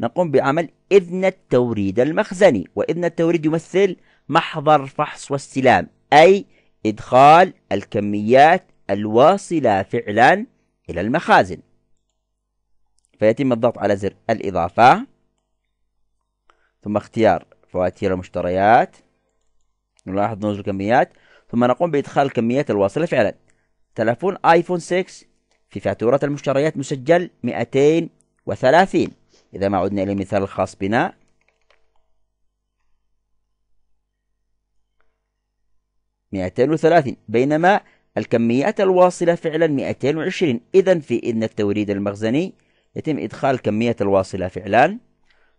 نقوم بعمل إذن التوريد المخزني وإذن التوريد يمثل محضر فحص واستلام أي إدخال الكميات الواصلة فعلا إلى المخازن فيتم الضغط على زر الإضافة ثم اختيار فواتير المشتريات نلاحظ نزول الكميات ثم نقوم بإدخال الكميات الواصلة فعلا تلفون ايفون 6 في فاتورة المشتريات مسجل 230 إذا ما عدنا إلى المثال الخاص بنا مئتين وثلاثين بينما الكميات الواصلة فعلا مئتين وعشرين إذا في إذن التوريد المخزني يتم إدخال الكمية الواصلة فعلا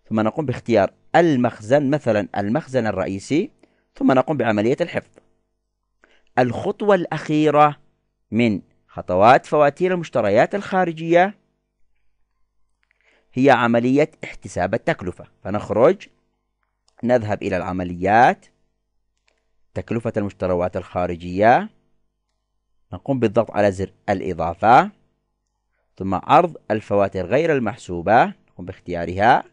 ثم نقوم باختيار المخزن مثلا المخزن الرئيسي ثم نقوم بعملية الحفظ الخطوة الأخيرة من خطوات فواتير المشتريات الخارجية هي عملية احتساب التكلفة فنخرج نذهب إلى العمليات تكلفة المشتريات الخارجية نقوم بالضغط على زر الإضافة ثم عرض الفواتير غير المحسوبة نقوم باختيارها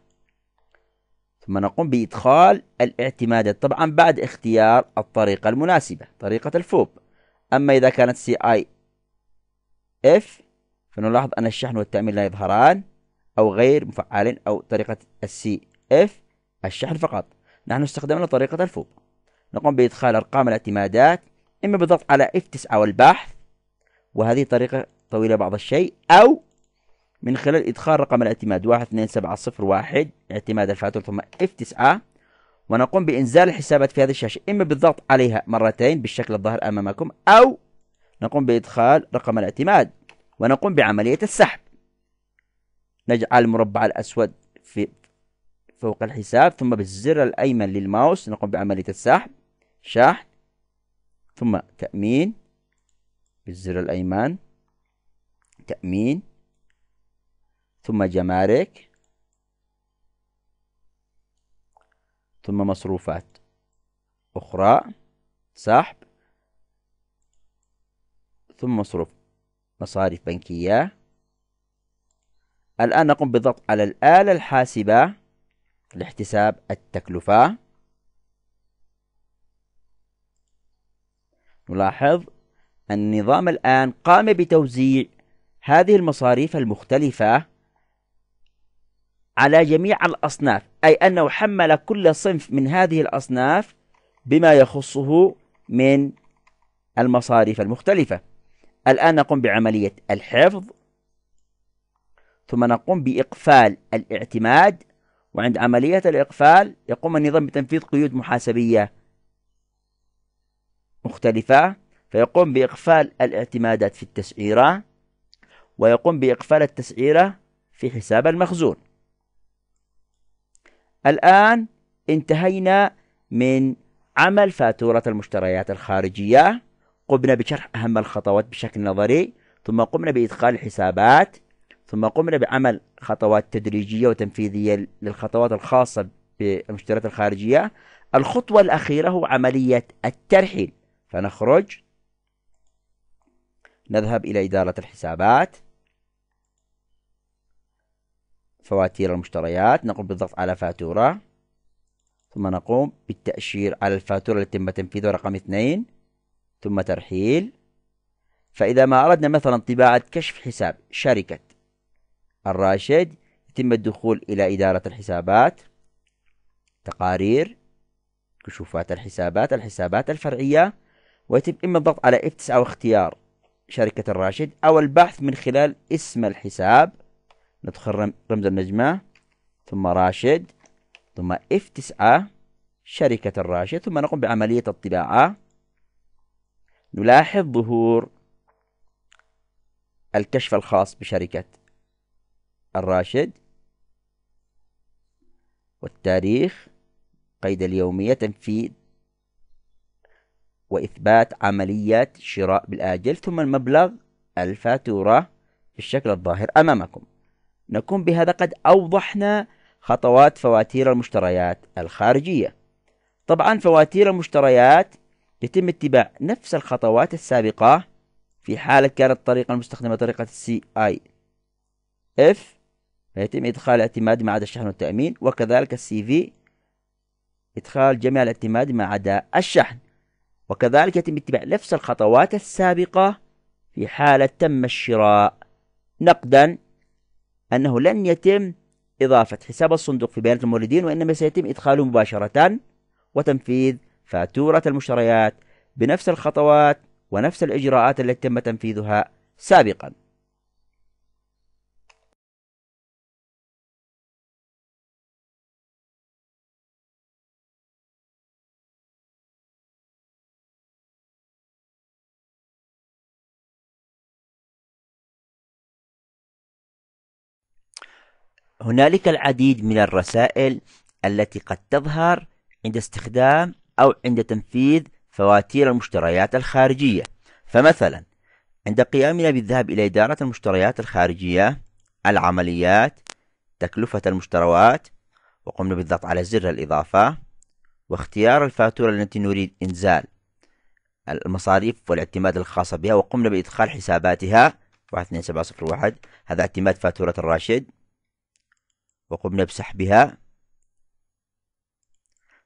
ثم نقوم بإدخال الاعتمادات طبعا بعد اختيار الطريقة المناسبة طريقة الفوب أما إذا كانت سي اي اف فنلاحظ أن الشحن والتأمين لا يظهران أو غير مفعلين أو طريقة السي اف الشحن فقط نحن استخدمنا طريقة الفوق نقوم بإدخال أرقام الاعتمادات إما بالضغط على F9 والبحث وهذه طريقة طويلة بعض الشيء أو من خلال إدخال رقم الاعتماد 12701 اعتماد الفاتورة ثم F9 ونقوم بإنزال الحسابات في هذه الشاشة إما بالضغط عليها مرتين بالشكل الظاهر أمامكم أو نقوم بإدخال رقم الاعتماد ونقوم بعملية السحب نجعل المربع الأسود في فوق الحساب ثم بالزر الأيمن للماوس نقوم بعملية السحب شحن ثم تأمين بالزر الأيمن تأمين ثم جمارك ثم مصروفات أخرى سحب ثم مصروف مصاريف بنكية الآن نقوم بالضغط على الآلة الحاسبة لاحتساب التكلفة نلاحظ أن النظام الآن قام بتوزيع هذه المصاريف المختلفة على جميع الأصناف أي أنه حمل كل صنف من هذه الأصناف بما يخصه من المصاريف المختلفة الآن نقوم بعملية الحفظ ثم نقوم بإقفال الاعتماد وعند عملية الإقفال يقوم النظام بتنفيذ قيود محاسبية مختلفة فيقوم بإقفال الاعتمادات في التسعيرة ويقوم بإقفال التسعيرة في حساب المخزون الآن انتهينا من عمل فاتورة المشتريات الخارجية قمنا بشرح أهم الخطوات بشكل نظري ثم قمنا بإدخال الحسابات ثم قمنا بعمل خطوات تدريجية وتنفيذية للخطوات الخاصة بالمشتريات الخارجية الخطوة الأخيرة هو عملية الترحيل فنخرج نذهب إلى إدارة الحسابات فواتير المشتريات نقوم بالضغط على فاتورة ثم نقوم بالتأشير على الفاتورة التي تم تنفيذها رقم اثنين ثم ترحيل فإذا ما أردنا مثلا طباعة كشف حساب شركة الراشد يتم الدخول إلى إدارة الحسابات تقارير كشوفات الحسابات الحسابات الفرعية ويتم إما الضغط على F9 واختيار شركة الراشد أو البحث من خلال اسم الحساب ندخل رمز النجمة ثم راشد ثم اف 9 شركة الراشد ثم نقوم بعملية الطباعة نلاحظ ظهور الكشف الخاص بشركة الراشد والتاريخ قيد اليومية تنفيذ وإثبات عملية شراء بالآجل ثم المبلغ الفاتورة بالشكل الظاهر أمامكم نكون بهذا قد أوضحنا خطوات فواتير المشتريات الخارجية طبعا فواتير المشتريات يتم اتباع نفس الخطوات السابقة في حالة كانت الطريقة المستخدمة طريقة السي اي اف فيتم إدخال الاعتماد ما عدا الشحن والتأمين وكذلك السي في إدخال جميع الاعتماد ما عدا الشحن وكذلك يتم اتباع نفس الخطوات السابقة في حالة تم الشراء نقدا أنه لن يتم إضافة حساب الصندوق في بيانات الموردين وإنما سيتم إدخاله مباشرة وتنفيذ فاتورة المشتريات بنفس الخطوات ونفس الإجراءات التي تم تنفيذها سابقا هنالك العديد من الرسائل التي قد تظهر عند استخدام أو عند تنفيذ فواتير المشتريات الخارجية فمثلا عند قيامنا بالذهاب إلى إدارة المشتريات الخارجية العمليات تكلفة المشتروات وقمنا بالضغط على زر الإضافة واختيار الفاتورة التي نريد إنزال المصاريف والاعتماد الخاصة بها وقمنا بإدخال حساباتها 12701 هذا اعتماد فاتورة الراشد وقمنا بسحبها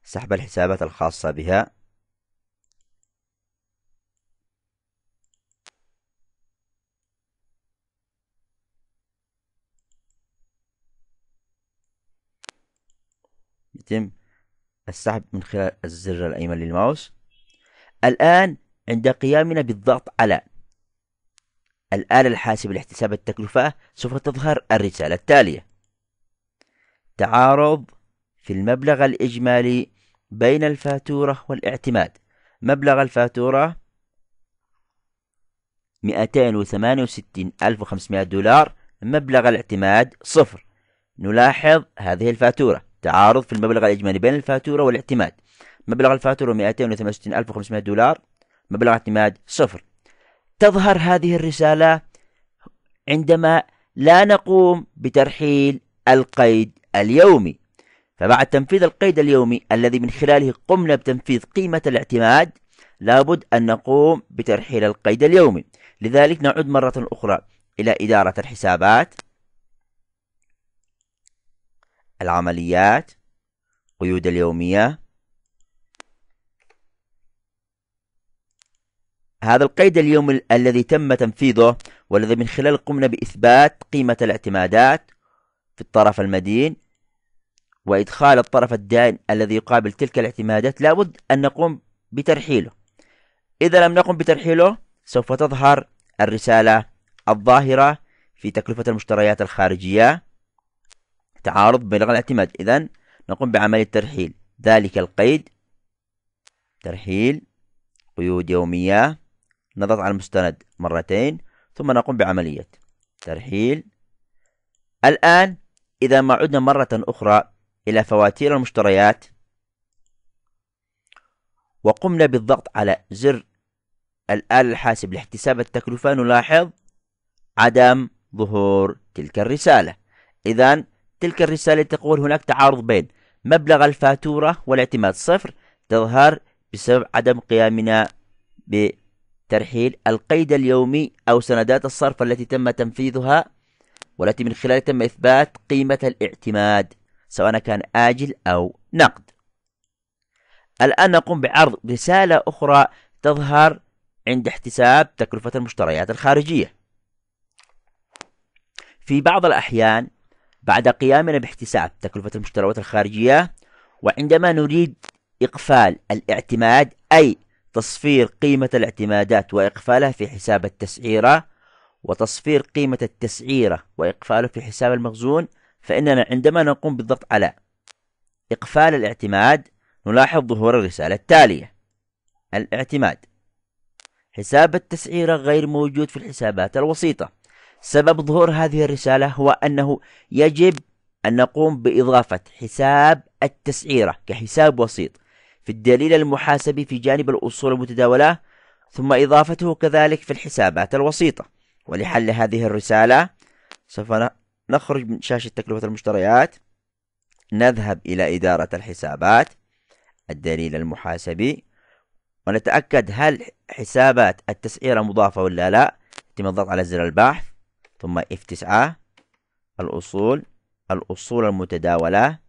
سحب الحسابات الخاصة بها يتم السحب من خلال الزر الأيمن للماوس الآن عند قيامنا بالضغط على الآلة الحاسبة لاحتساب التكلفة سوف تظهر الرسالة التالية تعارض في المبلغ الإجمالي بين الفاتورة والاعتماد مبلغ الفاتورة 268500 دولار مبلغ الاعتماد صفر نلاحظ هذه الفاتورة تعارض في المبلغ الإجمالي بين الفاتورة والاعتماد مبلغ الفاتورة 268500 دولار مبلغ الاعتماد صفر تظهر هذه الرسالة عندما لا نقوم بترحيل القيد اليومي فبعد تنفيذ القيد اليومي الذي من خلاله قمنا بتنفيذ قيمة الاعتماد لابد أن نقوم بترحيل القيد اليومي لذلك نعود مرة أخرى إلى إدارة الحسابات العمليات قيود اليومية هذا القيد اليومي الذي تم تنفيذه والذي من خلاله قمنا بإثبات قيمة الاعتمادات في الطرف المدين وإدخال الطرف الدائن الذي يقابل تلك الاعتمادات لابد أن نقوم بترحيله إذا لم نقم بترحيله سوف تظهر الرسالة الظاهرة في تكلفة المشتريات الخارجية تعارض بلغ الاعتماد إذا نقوم بعملية ترحيل ذلك القيد ترحيل قيود يومية نضغط على المستند مرتين ثم نقوم بعملية ترحيل الآن إذا ما عدنا مرة أخرى إلى فواتير المشتريات وقمنا بالضغط على زر الآلة الحاسب لاحتساب التكلفة نلاحظ عدم ظهور تلك الرسالة إذا تلك الرسالة تقول هناك تعارض بين مبلغ الفاتورة والاعتماد صفر تظهر بسبب عدم قيامنا بترحيل القيد اليومي أو سندات الصرف التي تم تنفيذها والتي من خلالها تم إثبات قيمة الاعتماد سواء كان آجل أو نقد الآن نقوم بعرض رسالة أخرى تظهر عند احتساب تكلفة المشتريات الخارجية في بعض الأحيان بعد قيامنا باحتساب تكلفة المشتريات الخارجية وعندما نريد إقفال الاعتماد أي تصفير قيمة الاعتمادات وإقفالها في حساب التسعيرة وتصفير قيمة التسعيرة وإقفاله في حساب المخزون فإننا عندما نقوم بالضغط على إقفال الاعتماد نلاحظ ظهور الرسالة التالية الاعتماد حساب التسعيرة غير موجود في الحسابات الوسيطة سبب ظهور هذه الرسالة هو أنه يجب أن نقوم بإضافة حساب التسعيرة كحساب وسيط في الدليل المحاسبي في جانب الأصول المتداولة ثم إضافته كذلك في الحسابات الوسيطة ولحل هذه الرسالة سوف نخرج من شاشة تكلفة المشتريات نذهب إلى إدارة الحسابات الدليل المحاسبي ونتأكد هل حسابات التسعيرة مضافة ولا لا يتم الضغط على زر البحث ثم F9 الأصول الأصول المتداولة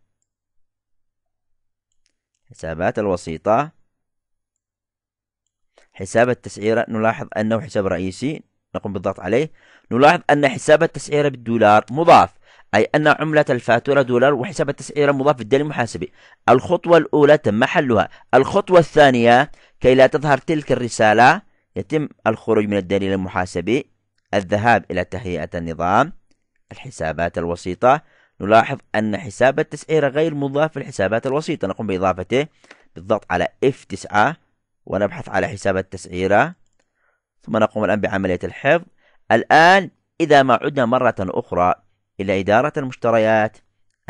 حسابات الوسيطة حساب التسعيرة نلاحظ أنه حساب رئيسي نقوم بالضغط عليه نلاحظ أن حساب التسعيرة بالدولار مضاف أي أن عملة الفاتورة دولار وحساب التسعيرة مضاف في الدين المحاسبي الخطوة الأولى تم حلها الخطوة الثانية كي لا تظهر تلك الرسالة يتم الخروج من الدليل المحاسبي الذهاب إلى تهيئة النظام الحسابات الوسيطة نلاحظ أن حساب التسعيرة غير مضاف في الحسابات الوسيطة نقوم بإضافته بالضغط على F9 ونبحث على حساب التسعيرة ثم نقوم الآن بعملية الحفظ الآن إذا ما عدنا مرة أخرى إلى إدارة المشتريات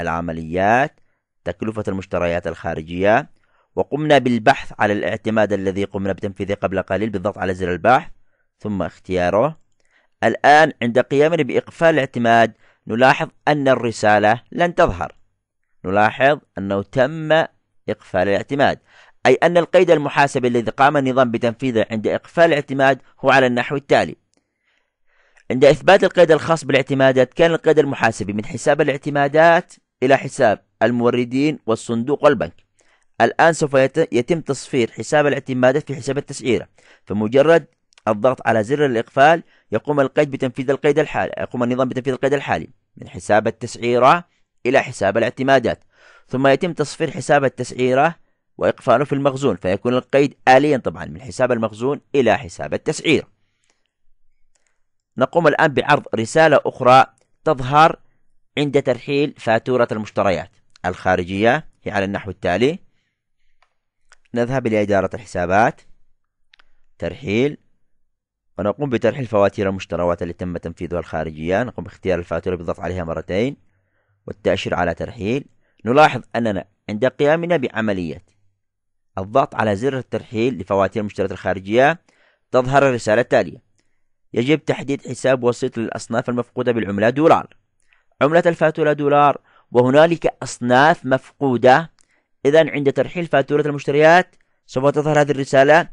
العمليات تكلفة المشتريات الخارجية وقمنا بالبحث على الاعتماد الذي قمنا بتنفيذه قبل قليل بالضغط على زر البحث ثم اختياره الآن عند قيامنا بإقفال الاعتماد نلاحظ أن الرسالة لن تظهر نلاحظ أنه تم إقفال الاعتماد أي أن القيد المحاسبي الذي قام النظام بتنفيذه عند إقفال الاعتماد هو على النحو التالي عند إثبات القيد الخاص بالاعتمادات كان القيد المحاسبي من حساب الاعتمادات إلى حساب الموردين والصندوق والبنك الآن سوف يتم تصفير حساب الاعتمادات في حساب التسعيرة فمجرد الضغط على زر الإقفال يقوم القيد بتنفيذ القيد الحالي يقوم النظام بتنفيذ القيد الحالي من حساب التسعيرة إلى حساب الاعتمادات ثم يتم تصفير حساب التسعيرة وإقفاله في المخزون فيكون القيد آليا طبعا من حساب المخزون إلى حساب التسعير نقوم الآن بعرض رسالة أخرى تظهر عند ترحيل فاتورة المشتريات الخارجية هي على النحو التالي نذهب إلى إدارة الحسابات ترحيل ونقوم بترحيل فواتير المشتريات التي تم تنفيذها الخارجية نقوم باختيار الفاتورة بالضغط عليها مرتين والتأشير على ترحيل نلاحظ أننا عند قيامنا بعملية الضغط على زر الترحيل لفواتير المشتريات الخارجية تظهر الرسالة التالية يجب تحديد حساب وسيط للأصناف المفقودة بالعملة دولار عملة الفاتورة دولار وهنالك أصناف مفقودة إذا عند ترحيل فاتورة المشتريات سوف تظهر هذه الرسالة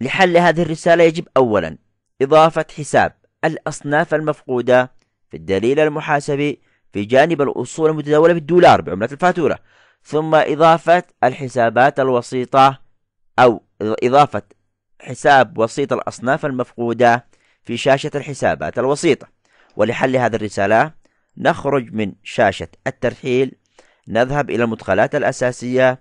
لحل هذه الرسالة يجب أولا إضافة حساب الأصناف المفقودة في الدليل المحاسبي في جانب الأصول المتداولة بالدولار بعملة الفاتورة ثم إضافة الحسابات الوسيطة أو إضافة حساب وسيط الأصناف المفقودة في شاشة الحسابات الوسيطة ولحل هذه الرسالة نخرج من شاشة الترحيل نذهب إلى المدخلات الأساسية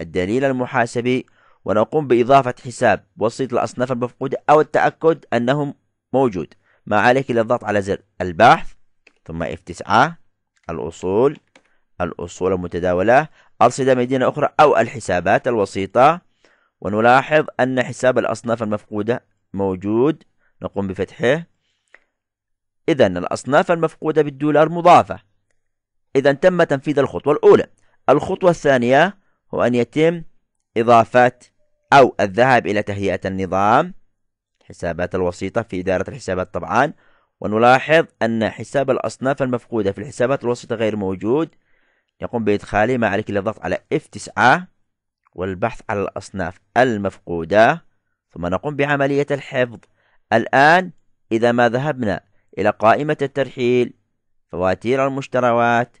الدليل المحاسبي ونقوم بإضافة حساب وسيط الأصناف المفقودة أو التأكد أنه موجود ما عليك إلا الضغط على زر البحث ثم F9 الأصول الأصول المتداولة أرصدة مدينة أخرى أو الحسابات الوسيطة ونلاحظ أن حساب الأصناف المفقودة موجود نقوم بفتحه إذا الأصناف المفقودة بالدولار مضافة إذا تم تنفيذ الخطوة الأولى الخطوة الثانية هو أن يتم إضافة أو الذهاب إلى تهيئة النظام حسابات الوسيطة في إدارة الحسابات طبعا ونلاحظ أن حساب الأصناف المفقودة في الحسابات الوسيطة غير موجود يقوم بإدخاله ما عليك إلا الضغط على F9 والبحث على الأصناف المفقودة ثم نقوم بعملية الحفظ الآن إذا ما ذهبنا إلى قائمة الترحيل فواتير المشتروات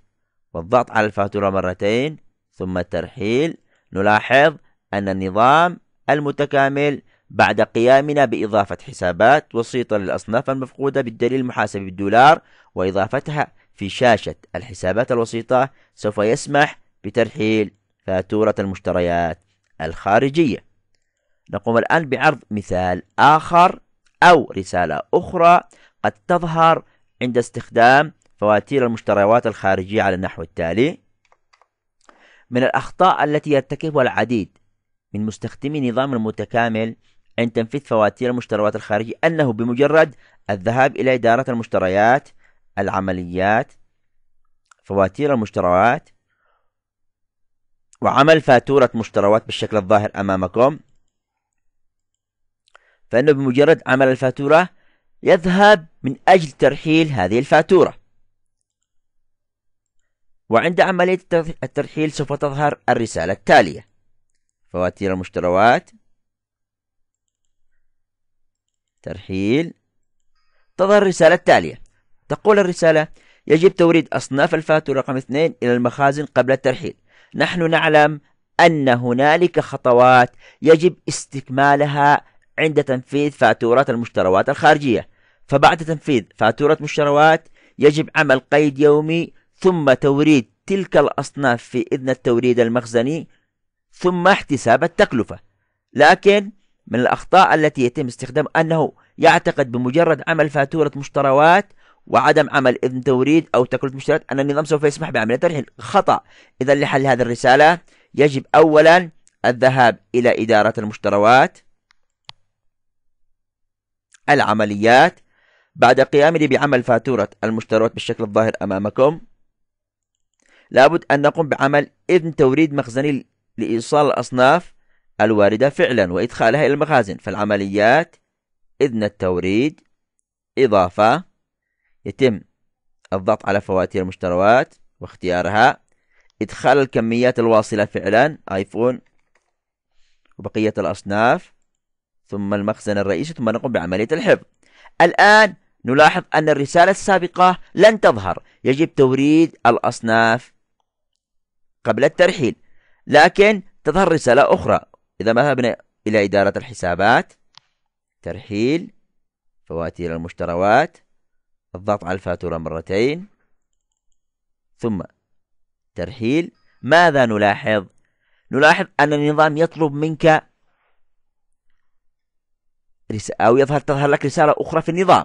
والضغط على الفاتورة مرتين ثم الترحيل نلاحظ أن النظام المتكامل بعد قيامنا بإضافة حسابات وسيطة للأصناف المفقودة بالدليل المحاسبي بالدولار وإضافتها في شاشة الحسابات الوسيطة سوف يسمح بترحيل فاتورة المشتريات الخارجية نقوم الآن بعرض مثال آخر أو رسالة أخرى قد تظهر عند استخدام فواتير المشتريات الخارجية على النحو التالي من الأخطاء التي يرتكبها العديد من مستخدمي نظام المتكامل عند تنفيذ فواتير المشتريات الخارجية أنه بمجرد الذهاب إلى إدارة المشتريات العمليات فواتير المشتريات وعمل فاتورة مشتريات بالشكل الظاهر أمامكم فإنه بمجرد عمل الفاتورة يذهب من أجل ترحيل هذه الفاتورة وعند عملية الترحيل سوف تظهر الرسالة التالية فواتير المشتريات ترحيل تظهر الرسالة التالية تقول الرسالة يجب توريد أصناف الفاتورة رقم اثنين إلى المخازن قبل الترحيل نحن نعلم أن هنالك خطوات يجب استكمالها عند تنفيذ فاتورة المشتروات الخارجية فبعد تنفيذ فاتورة مشتروات يجب عمل قيد يومي ثم توريد تلك الأصناف في إذن التوريد المخزني ثم احتساب التكلفة لكن من الأخطاء التي يتم استخدام أنه يعتقد بمجرد عمل فاتورة مشتروات وعدم عمل إذن توريد أو تكلفه مشترك أن النظام سوف يسمح بعملية ترحيل خطأ إذا لحل هذه الرسالة يجب أولا الذهاب إلى إدارة المشتروات العمليات بعد قيامنا بعمل فاتورة المشتروات بالشكل الظاهر أمامكم لابد أن نقوم بعمل إذن توريد مخزني لإيصال الأصناف الواردة فعلا وإدخالها إلى المخازن فالعمليات إذن التوريد إضافة يتم الضغط على فواتير المشتريات واختيارها إدخال الكميات الواصلة فعلا آيفون وبقية الأصناف ثم المخزن الرئيسي ثم نقوم بعملية الحفظ الآن نلاحظ أن الرسالة السابقة لن تظهر يجب توريد الأصناف قبل الترحيل لكن تظهر رسالة أخرى إذا ما ذهبنا إلى إدارة الحسابات ترحيل فواتير المشتريات الضغط على الفاتورة مرتين ثم ترحيل ماذا نلاحظ؟ نلاحظ أن النظام يطلب منك أو يظهر تظهر لك رسالة أخرى في النظام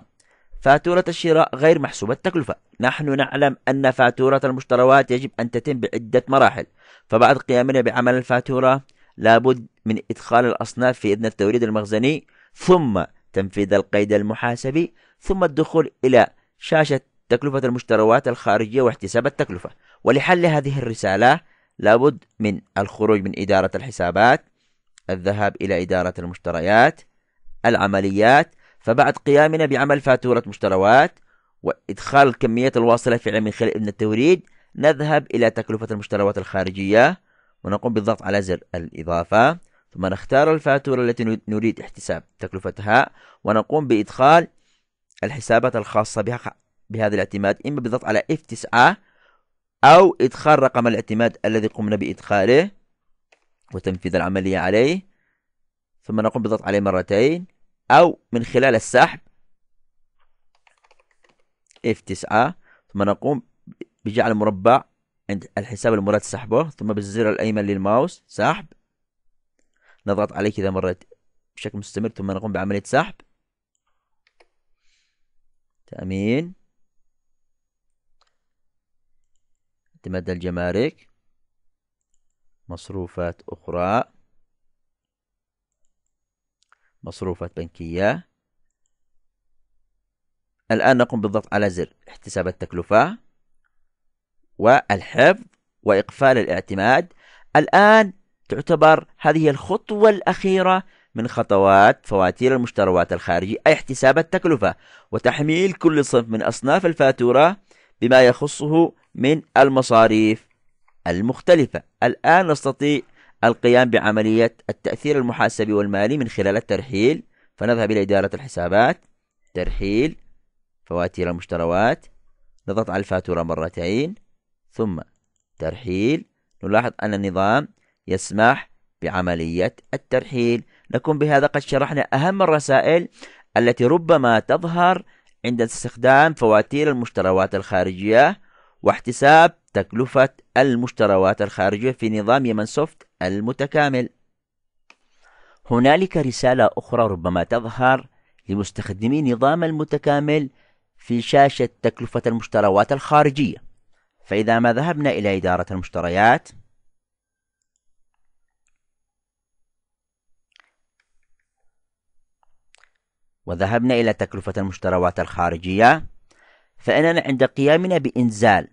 فاتورة الشراء غير محسوبة التكلفة نحن نعلم أن فاتورة المشتروات يجب أن تتم بعدة مراحل فبعد قيامنا بعمل الفاتورة لابد من إدخال الأصناف في إذن التوريد المخزني ثم تنفيذ القيد المحاسبي ثم الدخول إلى شاشة تكلفة المشتروات الخارجية واحتساب التكلفة ولحل هذه الرسالة لابد من الخروج من إدارة الحسابات الذهاب إلى إدارة المشتريات العمليات فبعد قيامنا بعمل فاتورة مشتروات وإدخال الكمية الواصلة فعلا من خلال ابن التوريد نذهب إلى تكلفة المشتروات الخارجية ونقوم بالضغط على زر الإضافة ثم نختار الفاتورة التي نريد احتساب تكلفتها ونقوم بإدخال الحسابات الخاصة بهذا الاعتماد إما بالضغط على F9 أو إدخال رقم الاعتماد الذي قمنا بإدخاله وتنفيذ العملية عليه ثم نقوم بالضغط عليه مرتين أو من خلال السحب F9 ثم نقوم بجعل مربع عند الحساب المراد سحبه ثم بالزر الأيمن للماوس سحب نضغط عليه كذا مرة بشكل مستمر ثم نقوم بعملية سحب تأمين اعتماد الجمارك مصروفات أخرى مصروفات بنكية الآن نقوم بالضغط على زر احتساب التكلفة والحفظ وإقفال الاعتماد الآن تعتبر هذه الخطوة الأخيرة من خطوات فواتير المشتروات الخارجي أي احتساب التكلفة وتحميل كل صنف من أصناف الفاتورة بما يخصه من المصاريف المختلفة الآن نستطيع القيام بعملية التأثير المحاسبي والمالي من خلال الترحيل فنذهب إلى إدارة الحسابات ترحيل فواتير المشتروات نضغط على الفاتورة مرتين ثم ترحيل نلاحظ أن النظام يسمح بعملية الترحيل نكون بهذا قد شرحنا أهم الرسائل التي ربما تظهر عند استخدام فواتير المشتروات الخارجية واحتساب تكلفة المشتروات الخارجية في نظام يمن سوفت المتكامل هنالك رسالة أخرى ربما تظهر لمستخدمي نظام المتكامل في شاشة تكلفة المشتروات الخارجية فإذا ما ذهبنا إلى إدارة المشتريات وذهبنا إلى تكلفة المشتروات الخارجية فإننا عند قيامنا بإنزال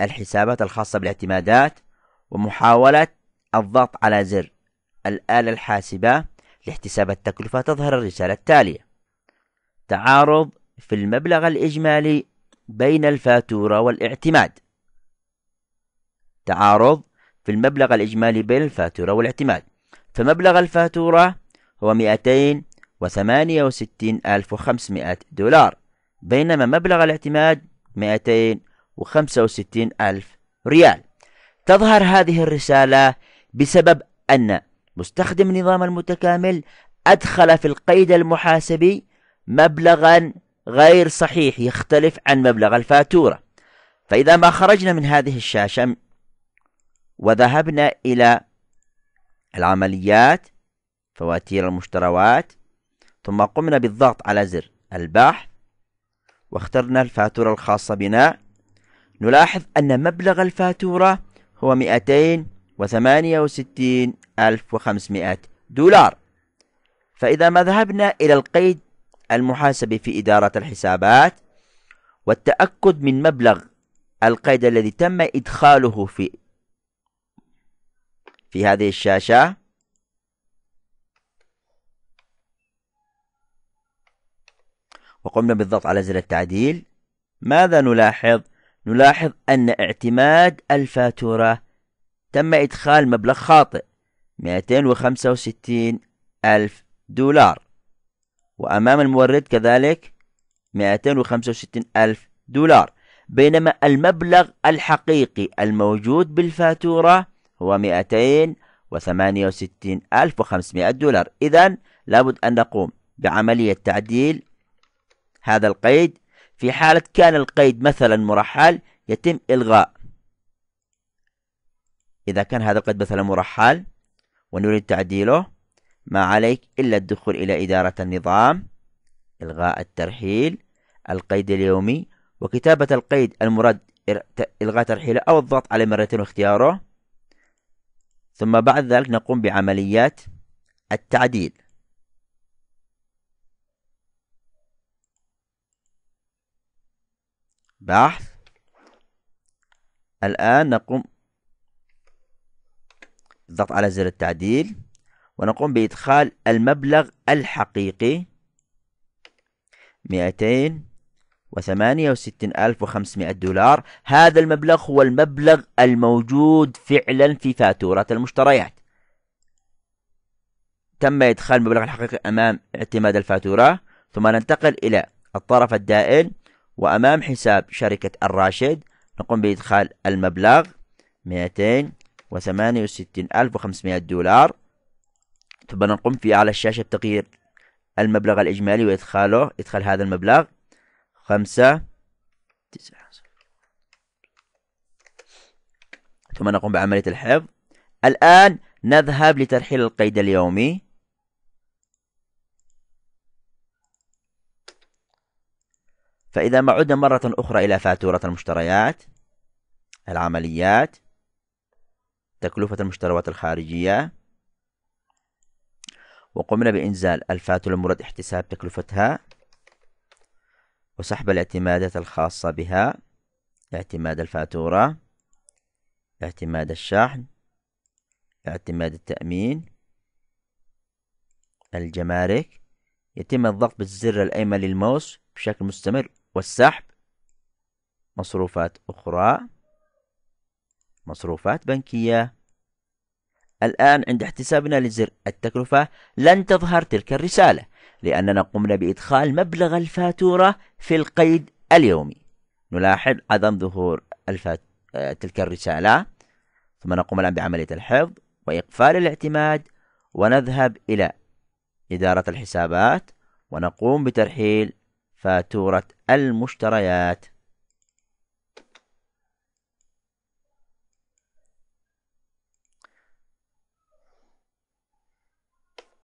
الحسابات الخاصة بالاعتمادات ومحاولة الضغط على زر الآلة الحاسبة لاحتساب التكلفة تظهر الرسالة التالية تعارض في المبلغ الإجمالي بين الفاتورة والاعتماد تعارض في المبلغ الإجمالي بين الفاتورة والاعتماد فمبلغ الفاتورة هو 268500 دولار بينما مبلغ الاعتماد 265000 ريال تظهر هذه الرسالة بسبب أن مستخدم النظام المتكامل أدخل في القيد المحاسبي مبلغا غير صحيح يختلف عن مبلغ الفاتورة فإذا ما خرجنا من هذه الشاشة وذهبنا إلى العمليات فواتير المشتروات ثم قمنا بالضغط على زر البحث واخترنا الفاتورة الخاصة بنا نلاحظ أن مبلغ الفاتورة هو 268500 دولار فإذا ما ذهبنا إلى القيد المحاسب في إدارة الحسابات والتأكد من مبلغ القيد الذي تم إدخاله في في هذه الشاشة وقمنا بالضغط على زر التعديل ماذا نلاحظ؟ نلاحظ أن اعتماد الفاتورة تم إدخال مبلغ خاطئ 265 ألف دولار وأمام المورد كذلك 265 ألف دولار بينما المبلغ الحقيقي الموجود بالفاتورة هو 268 ألف وخمسمائة دولار إذا لابد أن نقوم بعملية تعديل هذا القيد في حالة كان القيد مثلا مرحل يتم إلغاء إذا كان هذا القيد مثلا مرحل ونريد تعديله ما عليك إلا الدخول إلى إدارة النظام إلغاء الترحيل القيد اليومي وكتابة القيد المراد إلغاء ترحيله أو الضغط عليه مرتين واختياره ثم بعد ذلك نقوم بعمليات التعديل بحث الآن نقوم بالضغط على زر التعديل ونقوم بإدخال المبلغ الحقيقي 268500 دولار هذا المبلغ هو المبلغ الموجود فعلا في فاتورة المشتريات تم إدخال المبلغ الحقيقي أمام اعتماد الفاتورة ثم ننتقل إلى الطرف الدائل وأمام حساب شركة الراشد نقوم بإدخال المبلغ 268500 دولار ثم نقوم في أعلى الشاشة بتغيير المبلغ الإجمالي وإدخاله إدخال هذا المبلغ خمسة تسعة ثم نقوم بعملية الحفظ الآن نذهب لترحيل القيد اليومي فإذا ما عدنا مرة أخرى إلى فاتورة المشتريات العمليات تكلفة المشتريات الخارجية وقمنا بإنزال الفاتورة المراد احتساب تكلفتها وسحب الاعتمادات الخاصة بها اعتماد الفاتورة اعتماد الشحن اعتماد التأمين الجمارك يتم الضغط بالزر الأيمن للموس بشكل مستمر والسحب مصروفات أخرى مصروفات بنكية الآن عند احتسابنا لزر التكلفة لن تظهر تلك الرسالة لأننا قمنا بإدخال مبلغ الفاتورة في القيد اليومي نلاحظ عدم ظهور الفات... آه، تلك الرسالة ثم نقوم الآن بعملية الحفظ وإقفال الاعتماد ونذهب إلى إدارة الحسابات ونقوم بترحيل فاتورة المشتريات